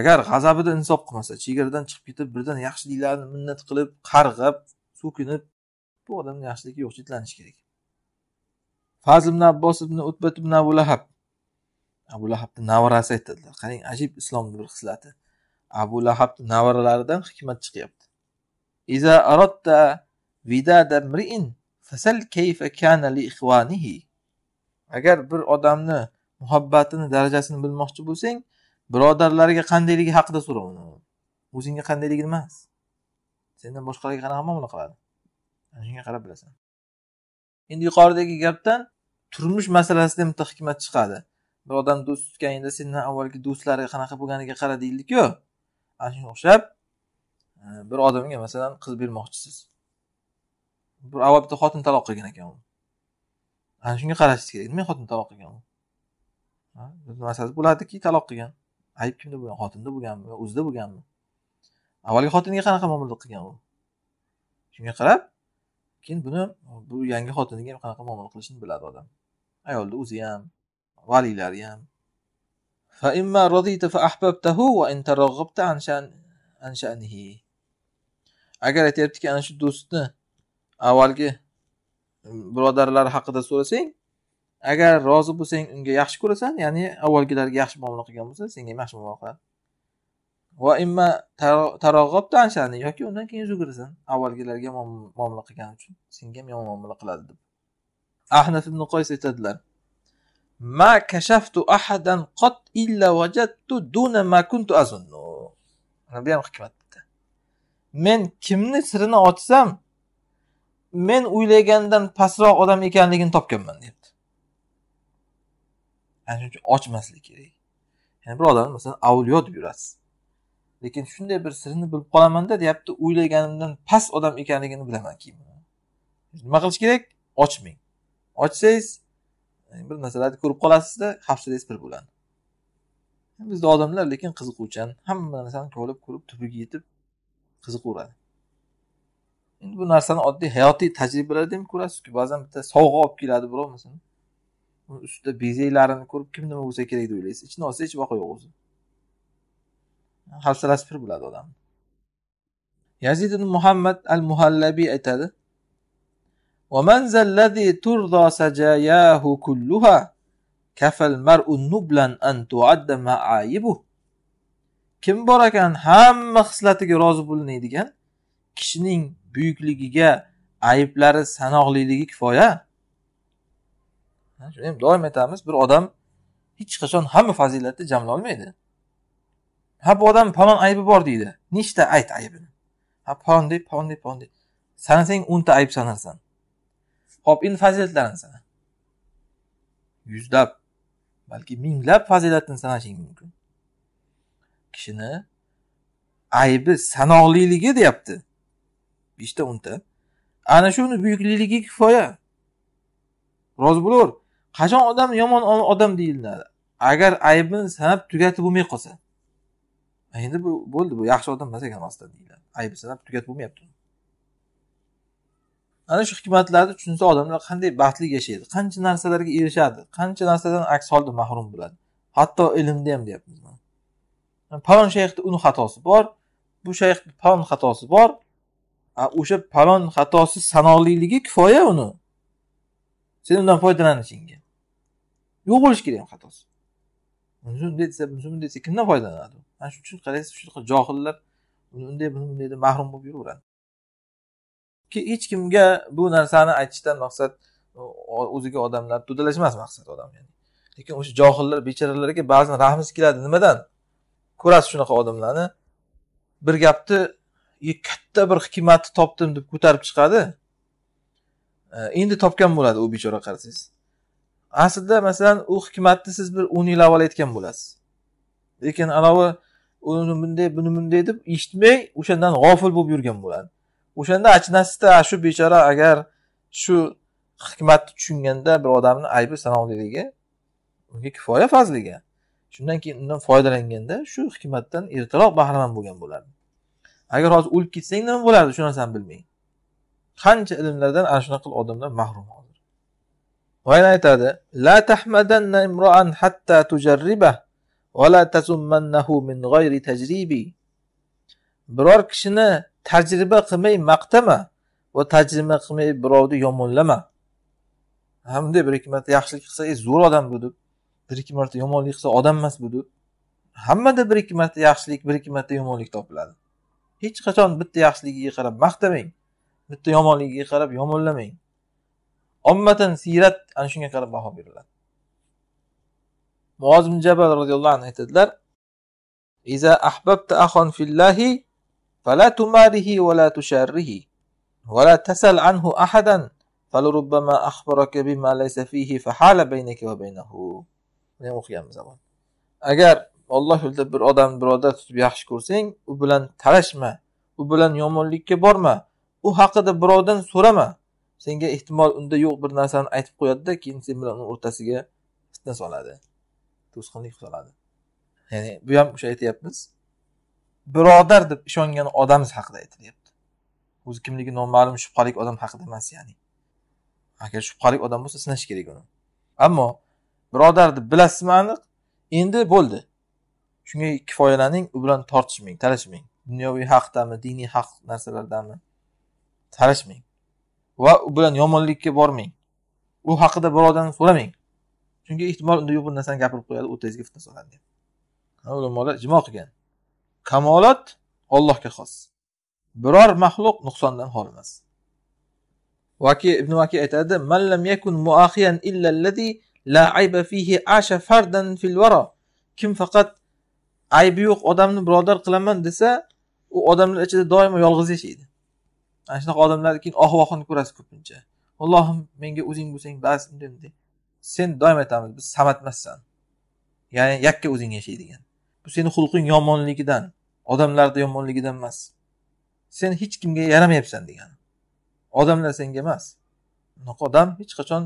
A: agar g'azabida insof qilmasa chegaradan chiqib ketib birdan yaxshiliklarni minnat qilib qarg'ib so'kinib bu odamni yaxshiligi yo'q chetlanishi kerak fazl ibn abbos ibn utbat ibn abu lahab abu lahabni navarasi aytadilar qarang ajib islomni bir xislati abu lahabni navaralaridan hikmat chiqyapti iza arotta vidada mriin fasal kayfa kana li ikhwanihi agar bir odamni muhabbatini darajasini bilmoqchi bo'lsang birodarlarga qandayligi haqida so'ra uni o'zingga qandayligini emas sendan boshqalarga qanaqa muomala qiladi ana shunga qarab bilasan endi yuqoridagi gapdan turmush masalasida bitta hikmat chiqadi bir odam do'st tutganingda sendan avvalgi do'stlari qanaqa bo'lganiga qara deyildiku ana shunga o'xshab e, bir odamga masalan qiz bermoqchisiz bir avval bitta xotin taloq qilgan ekan u ana shunga qarashingiz kerak nimaga xotin taloq qilgan u nimasi bo'lardi taloq qilgan ayb kimda bo'lgan xotinda bo'lganmi yo o'zida bo'lganmi avvalgi xotiniga qanaqa muomala qilgan u shunga qarab keyin buni bu yangi xotiniga ham qanaqa muomala qilishini biladi odam ayolni o'zi ham valiylari ham agar aytyaptiki ana shu do'stni avvalgi um, birodarlari haqida so'rasang agar rozi bo'lsang unga yaxshi ko'rasan ya'ni avvalgilarga yaxshi muomala qilgan bo'lsa senga ham yaxshi muomala qiladi va imma tarog'obda anshani yoki undan keyin yugurasan avvalgilarga muomala qilgani uchun senga ham yomon muomala qiladi deb ahnaf ibn qoys aytadilar ma kashaftu ahadan qat illa vajadtu duna ma kuntu azunnu mana bu ham hikmat bitta men kimni sirini ochsam men o'ylagandan pastroq odam ekanligini topganman deyapti ana shuning uchun ochmaslik kerak ya'ni birodar masalan avliyo deb yurasiz lekin shunday bir sirni bilib qolamanda deyapti o'ylaganimdan past odam ekanligini bilaman keyin nima qilish kerak ochmang ochsangiz e, bir narsalarni ko'rib qolasizda hafsalangiz pir bo'ladi bizda odamlar lekin qiziquvchan hamma narsani kovlab ko'rib tubiga yetib qiziqaveradi endi bu narsani oddiy hayotiy tajribalarda ham ko'rasizku ba'zan bitta sovg'a olib keladi birov masalan ustida bezaklarini ko'rib kim nima bo'lsa kerak deb o'ylaysiz ichini olsa hech voqea yo'q o'zi hafsalasi pir bo'ladi odamni yazid ibn muhammad al muhallabiy aytadi kim bor ekan hamma xislatiga rozi bo'linadigan kishining buyukligiga ayblari sanoqliligi kifoya shuni ham doim aytamiz bir odam hech qachon hamma fazilatni olmaydi ha bu odam palon aybi bor deydi nechta ayt aybini ha palon deb palon deb palon deb sanasang o'nta ayb sanarsan hop endi fazilatlarini sana yuzlab balki minglab fazilatni sanashing mumkin kishini aybi sanoqliligi deyapti beshta o'nta ana shuni buyukliligi kifoya rozi bo'laver qachon odam yomon odam deyiladi agar aybini sanab tugatib bo'lmay qolsa endi bu bo'ldi bu yaxshi odam emas ekan rostdan deyiladi aybi sanab tugatib bo'lmayapti ana shu hikmatlarni tushunsa odamlar qanday baxtli yashaydi qancha narsalarga erishadi qancha narsadan aks holda mahrum bo'ladi hatto ilmda ham deyapmiz palon shayxni uni xatosi bor bu shayxni palon xatosi bor o'sha palon xatosi sanoqliligi kifoya uni sen undan foydalanishingga yo'q bo'lishi kerak xatosi unday desa bunday desa kimdan foydalanadi ana shuning uchun qaraysiz shunaqa johillar unday bunday deb mahrum bo'lib yuraveradi hech kimga bu narsani aytishdan maqsad o'ziga odamlar to'dalash emas maqsad odam ya'ni lekin o'sha johillar bechoralarga ba'zan rahmimiz keladi nimadan ko'rasiz shunaqa odamlarni bir gapni katta bir hikmatni topdim deb ko'tarib chiqadi endi topgan bo'ladi u bechora qarasangiz aslida masalan u hikmatni siz bir o'n yil avval aytgan bo'lasiz lekin anavi uni bunday buni bunday deb eshitmay o'shandan g'ofil bo'lib yurgan bo'ladi o'shanda achinasizda ah, shu bechora agar shu hikmatni tushunganda bir odamni aybi sanoqliligi unga kifoya fazliga shundan keyin undan foydalanganda shu hikmatdan ertaroq bahramand bo'lgan bo'ladi agar hozir o'lib ketsang nima bo'ladi shu narsani bilmay qancha ilmlardan ana shunaqa qilib odamlar mahrum yana aytadi la tahmadanna imroan hatta tujarriba va la tazummannahu min g'ayri tajribi biror kishini tajriba qilmay maqtama va tajriba qilmay birovni yomonlama hamda bir ikki marta yaxshilik qilsa ey zo'r odam bu deb bir ikki marta yomonlik qilsa odam emas bu deb hammada bir ikki marta yaxshilik bir ikki marta yomonlik topiladi hech qachon bitta yaxshiligiga qarab maqtamang bitta yomonligiga qarab yomonlamang ommatan siyrat ana shunga qarab baho beriladi muoz ibn jabal roziyallohu anhu aytadilar iza ahbabta ahon fillahi فلا تماره ولا تشاره ولا تسأل عنه أحدا فلربما أخبرك بما ليس فيه فحال بينك وبينه o'qiyapmiz avval agar alloh yo'lida bir odamni birodar tutib yaxshi ko'rsang u bilan talashma u bilan yomonlikka borma u haqida birovdan so'rama senga ehtimol unda yo'q bir narsani aytib qo'yadida keyin sen bilan uni o'rtasiga fitna soladi to'sqinlik soladi ya'ni bu ham o'sha aytyapmiz birodar deb ishongan odamiz haqida aytilyapti o'zi kimligi noma'lum shubhali odam haqida emas ya'ni agar shubhali odam bo'lsa sinash kerak uni ammo birodar deb bilasizmi aniq endi bo'ldi shunga kifoyalaning u bilan tortishmang talashmang dunyoviy haqdami diniy haq narsalardami talashmang va u bilan yomonlikka bormang u haqida birovdan so'ramang chunki ehtimol unda yo'q bir narsani gapirib qo'yadi o'rtangizga fitna soladi deb ulamolar ijmo qilgan kamolot ollohga xos biror maxluq nuqsondan xoli emas vaki ibn vaki aytadi lam yakun muahiyan illallazi la ayba fihi asha fardan fil vara kim faqat aybi yo'q odamni birodar qilaman desa u odamlar ichida doimo yolg'iz yashaydi ana shunaqa odamlarni keyin oh vohini ko'rasiz ko'pincha allohim menga o'zing bo'lsang bas unday bunday sen doim aytamiz biz samat emassan ya'ni yakka o'zing yashaydigan degan bu seni xulqing yomonligidan odamlarni yomonligidan emas sen hech kimga yaramayapsan degani odamlar senga emas unaqa odam hech qachon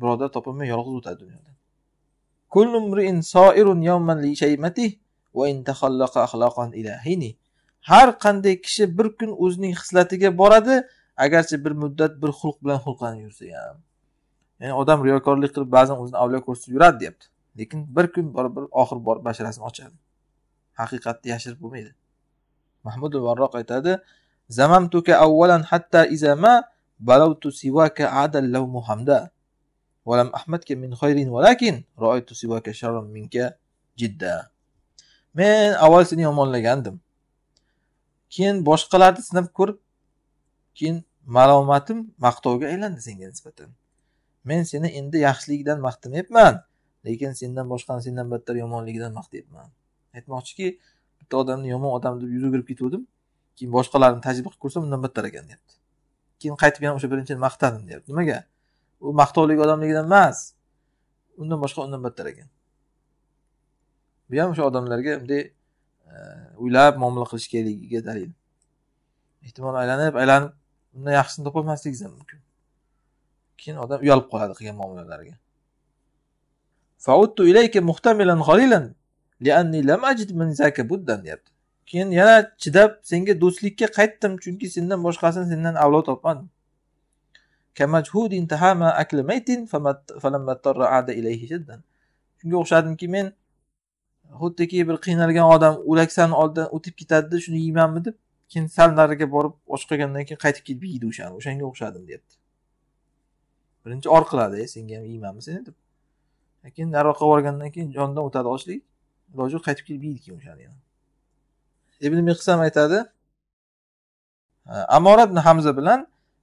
A: birodar topolmay yolg'iz o'tadi dunyodan كل امرئ صائر يوما لشيمته shaymati va أخلاقا إلى ilahini har qanday kishi bir kun o'zining xislatiga boradi agarchi bir muddat bir xulq bilan xulqlanib yursa ham ya'ni odam riyokorlik qilib ba'zan o'zini avliyo ko'rsatib yuradi deyapti lekin bir kun borib bir oxiri borib basharasini ochadi haqiqatni yashirib bo'lmaydi mahmud varroq aytadi zamamtuka avvalan hatta izama balawtu siwaka adal lawmu hamda ولم أحمدك min khayrin ولكن رأيت سواك شرا منك men avval seni yomonlagandim keyin boshqalarni sinab ko'rib keyin malomatim maqtovga aylandi senga nisbatan men seni endi yaxshiligidan maqtamayapman lekin sendan boshqani sendan battar yomonligidan maqtayapman aytmoqchiki bitta odamni yomon odam deb yugurib ketgandim keyin boshqalarni tajriba qilib ko'rsam undan battar ekan deyapti keyin qaytib yana o'sha birinchini maqtadim deyapti nimaga u maqtovlik odamligidan emas undan boshqa undan battar ekan bu ham o'sha odamlarga bunday o'ylab muomala qilish kerakligiga dalil ehtimol aylanib aylanib undan yaxshisini topolmasligingiz ham mumkin keyin odam uyalib qoladi qilgan muomalalariga فعدت إليك محتملا غليلا لأني lam ajid min zaka buddan deyapti keyin yana chidab senga do'stlikka qaytdim chunki sendan boshqasini sendan avlo topmadim shunga o'xshadimki men xuddiki bir qiynalgan odam o'laksani oldidan o'tib ketadida shuni yeymanmi deb keyin sal nariga borib och qolgandan keyin qaytib kelib yeydi o'shani o'shanga o'xshadim deyapti birinchi or qiladi senga ham yeymanmi seni deb keyin nariroqqa borgandan keyin jonidan o'tadi ochlik iloji yo'q qaytib kelib yeydi keyin o'shani ibn mihsam aytadi amora ibn hamza bilan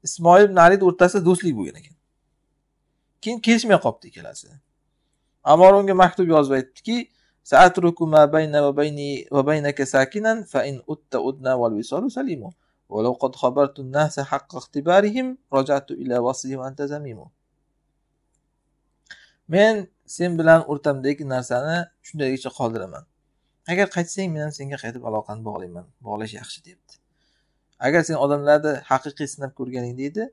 A: ismoil ibn alid o'rtasida do'stlik bo'lgan ekan keyin kelishmay qolibdi ikkalasi amora unga maktub yozib aytdiki سأترك ما بين وبيني وبينك ساكنا فإن أدت أدنا والوصال سليم ولو قد خبرت الناس حق اختبارهم رجعت إلى وصلي وأنت زميم men sen bilan o'rtamdagi narsani shundaygacha qoldiraman agar qaytsang men ham senga qaytib aloqani bog'layman bog'lash yaxshi debdi agar sen odamlarni haqiqiy sinab ko'rganing deydi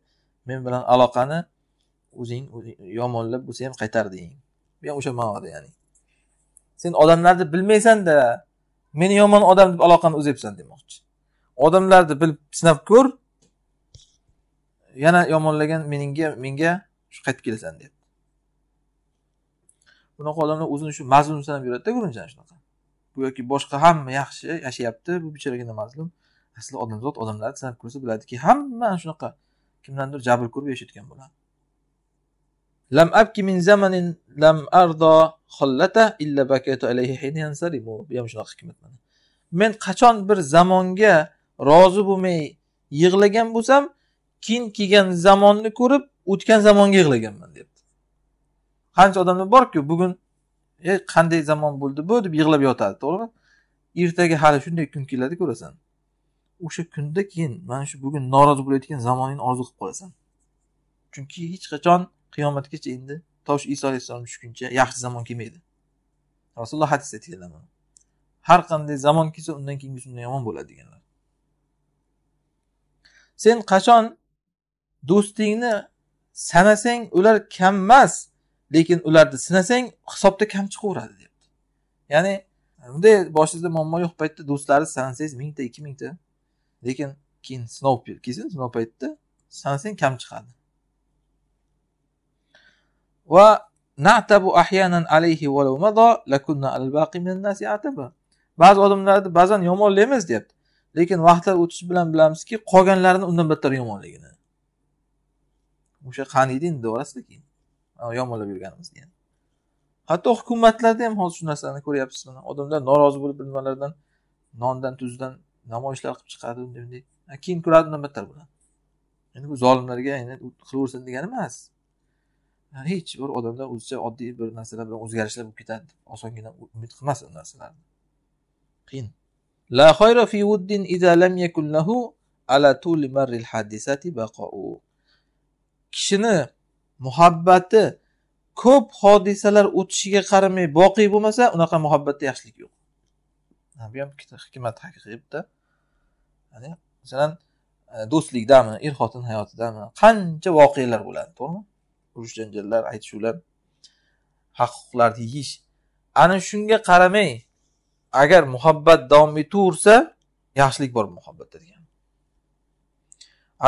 A: men bilan aloqani o'zing yomonlab bo'lsa ham qaytar deying bu ham o'sha ma'noda ya'ni sen odamlarni bilmaysanda meni yomon odam deb aloqani uzyapsan demoqchi odamlarni bilib sinab ko'r yana yomonlagan meninga menga shu qaytib kelasan deyapti bunaqa odamlar o'zini shu mazlum sanab yuradida ko'pincha shunaqa yoki boshqa hamma yaxshi yashayapti bu bechoragina mazlum asli odamzod odamlarni sinab ko'rsa biladiki hamma shunaqa kimdandir jabr ko'rib yashayotgan bo'ladi Lam abki min zamanin lam ardo xollata illa bakatu alayhi hina yansarimu. Bu ham shunaqa Men qachon bir zamonga rozi bo'lmay yig'lagan bo'lsam, keyin kelgan zamonni ko'rib o'tgan zamonga yig'laganman deyapti. Qancha odamlar borku bugun e qanday zamon bo'ldi bu deb yig'lab yotadi, to'g'rimi? Ertaga hali shunday kun keladi ko'rasan. O'sha kunda keyin mana shu bugun norozi bo'layotgan zamoningni orzu qilib qolasan. Chunki hech qachon qiyomatgacha endi tosh iso alayhissalom tushguncha yaxshi zamon kelmaydi rasululloh hadisda aytganlar buni har qanday zamon kelsa undan keyingisi undan yomon bo'ladi deganlar sen qachon do'stingni sanasang ular kam emas lekin ularni sinasang hisobda kam chiqaveradi deyapti ya'ni bunday boshingizda muammo yo'q paytda do'stlaringizni sanasangiz mingta ikki mingta lekin keyin sinov kelsin sinov paytida sanasang kam chiqadi va natabu ahyanan alayhi walau mada lakunna al baqi min nasi ataba. Ba'zi odamlarni ba'zan yomonlaymiz deyapti. Lekin vaqtlar o'tishi bilan bilamizki, qolganlarini undan battar yomonligini. O'sha qaniydi endi deyorasizda keyin. Yomonlab yurganimizni degan. Hatto hukumatlarda ham hozir shu narsani ko'ryapsiz mana. Odamlar norozi bo'lib bir nimalardan, nondan, tuzdan namoyishlar qilib chiqadi unday. Keyin ko'radi undan battar bo'ladi. Endi bu zolimlarga qilaversin degani emas. hech bir odamda o'zicha oddiy bir narsalar bilan o'zgarishlar bo'lib ketadi deb osongina umid qilmasin narsalarni qiyin la khayra fi wuddin idza lam yakun lahu ala tuli al hadisati baqa'u kishini muhabbati ko'p hodisalar o'tishiga qaramay boqiy bo'lmasa unaqa muhabbatda yaxshilik yo'q bu ham bitta hikmat haqiqiy bitta ya'ni masalan e, do'stlikdami er xotin hayotidami qancha voqealar bo'ladi to'g'rimi urush janjallar aytishuvlar haq huquqlarni yeyish ana shunga qaramay agar muhabbat davom etaversa yaxshilik bor muhabbatda degan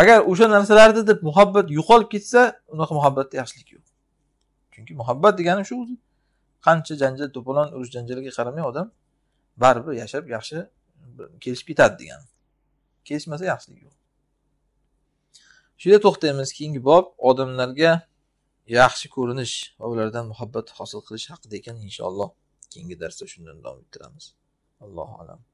A: agar o'sha narsalarni deb muhabbat yo'qolib ketsa unaqa muhabbatda yaxshilik yo'q chunki muhabbat degani shu o'zi qancha janjal to'polon urush janjalga qaramay odam baribir yashab yaxshi kelishib ketadi degani kelishmasa yaxshilik yo'q shu yerda to'xtaymiz keyingi bob odamlarga yaxshi ko'rinish va ulardan muhabbat hosil qilish haqida ekan inshaalloh keyingi darsda shundan davom ettiramiz allohu alam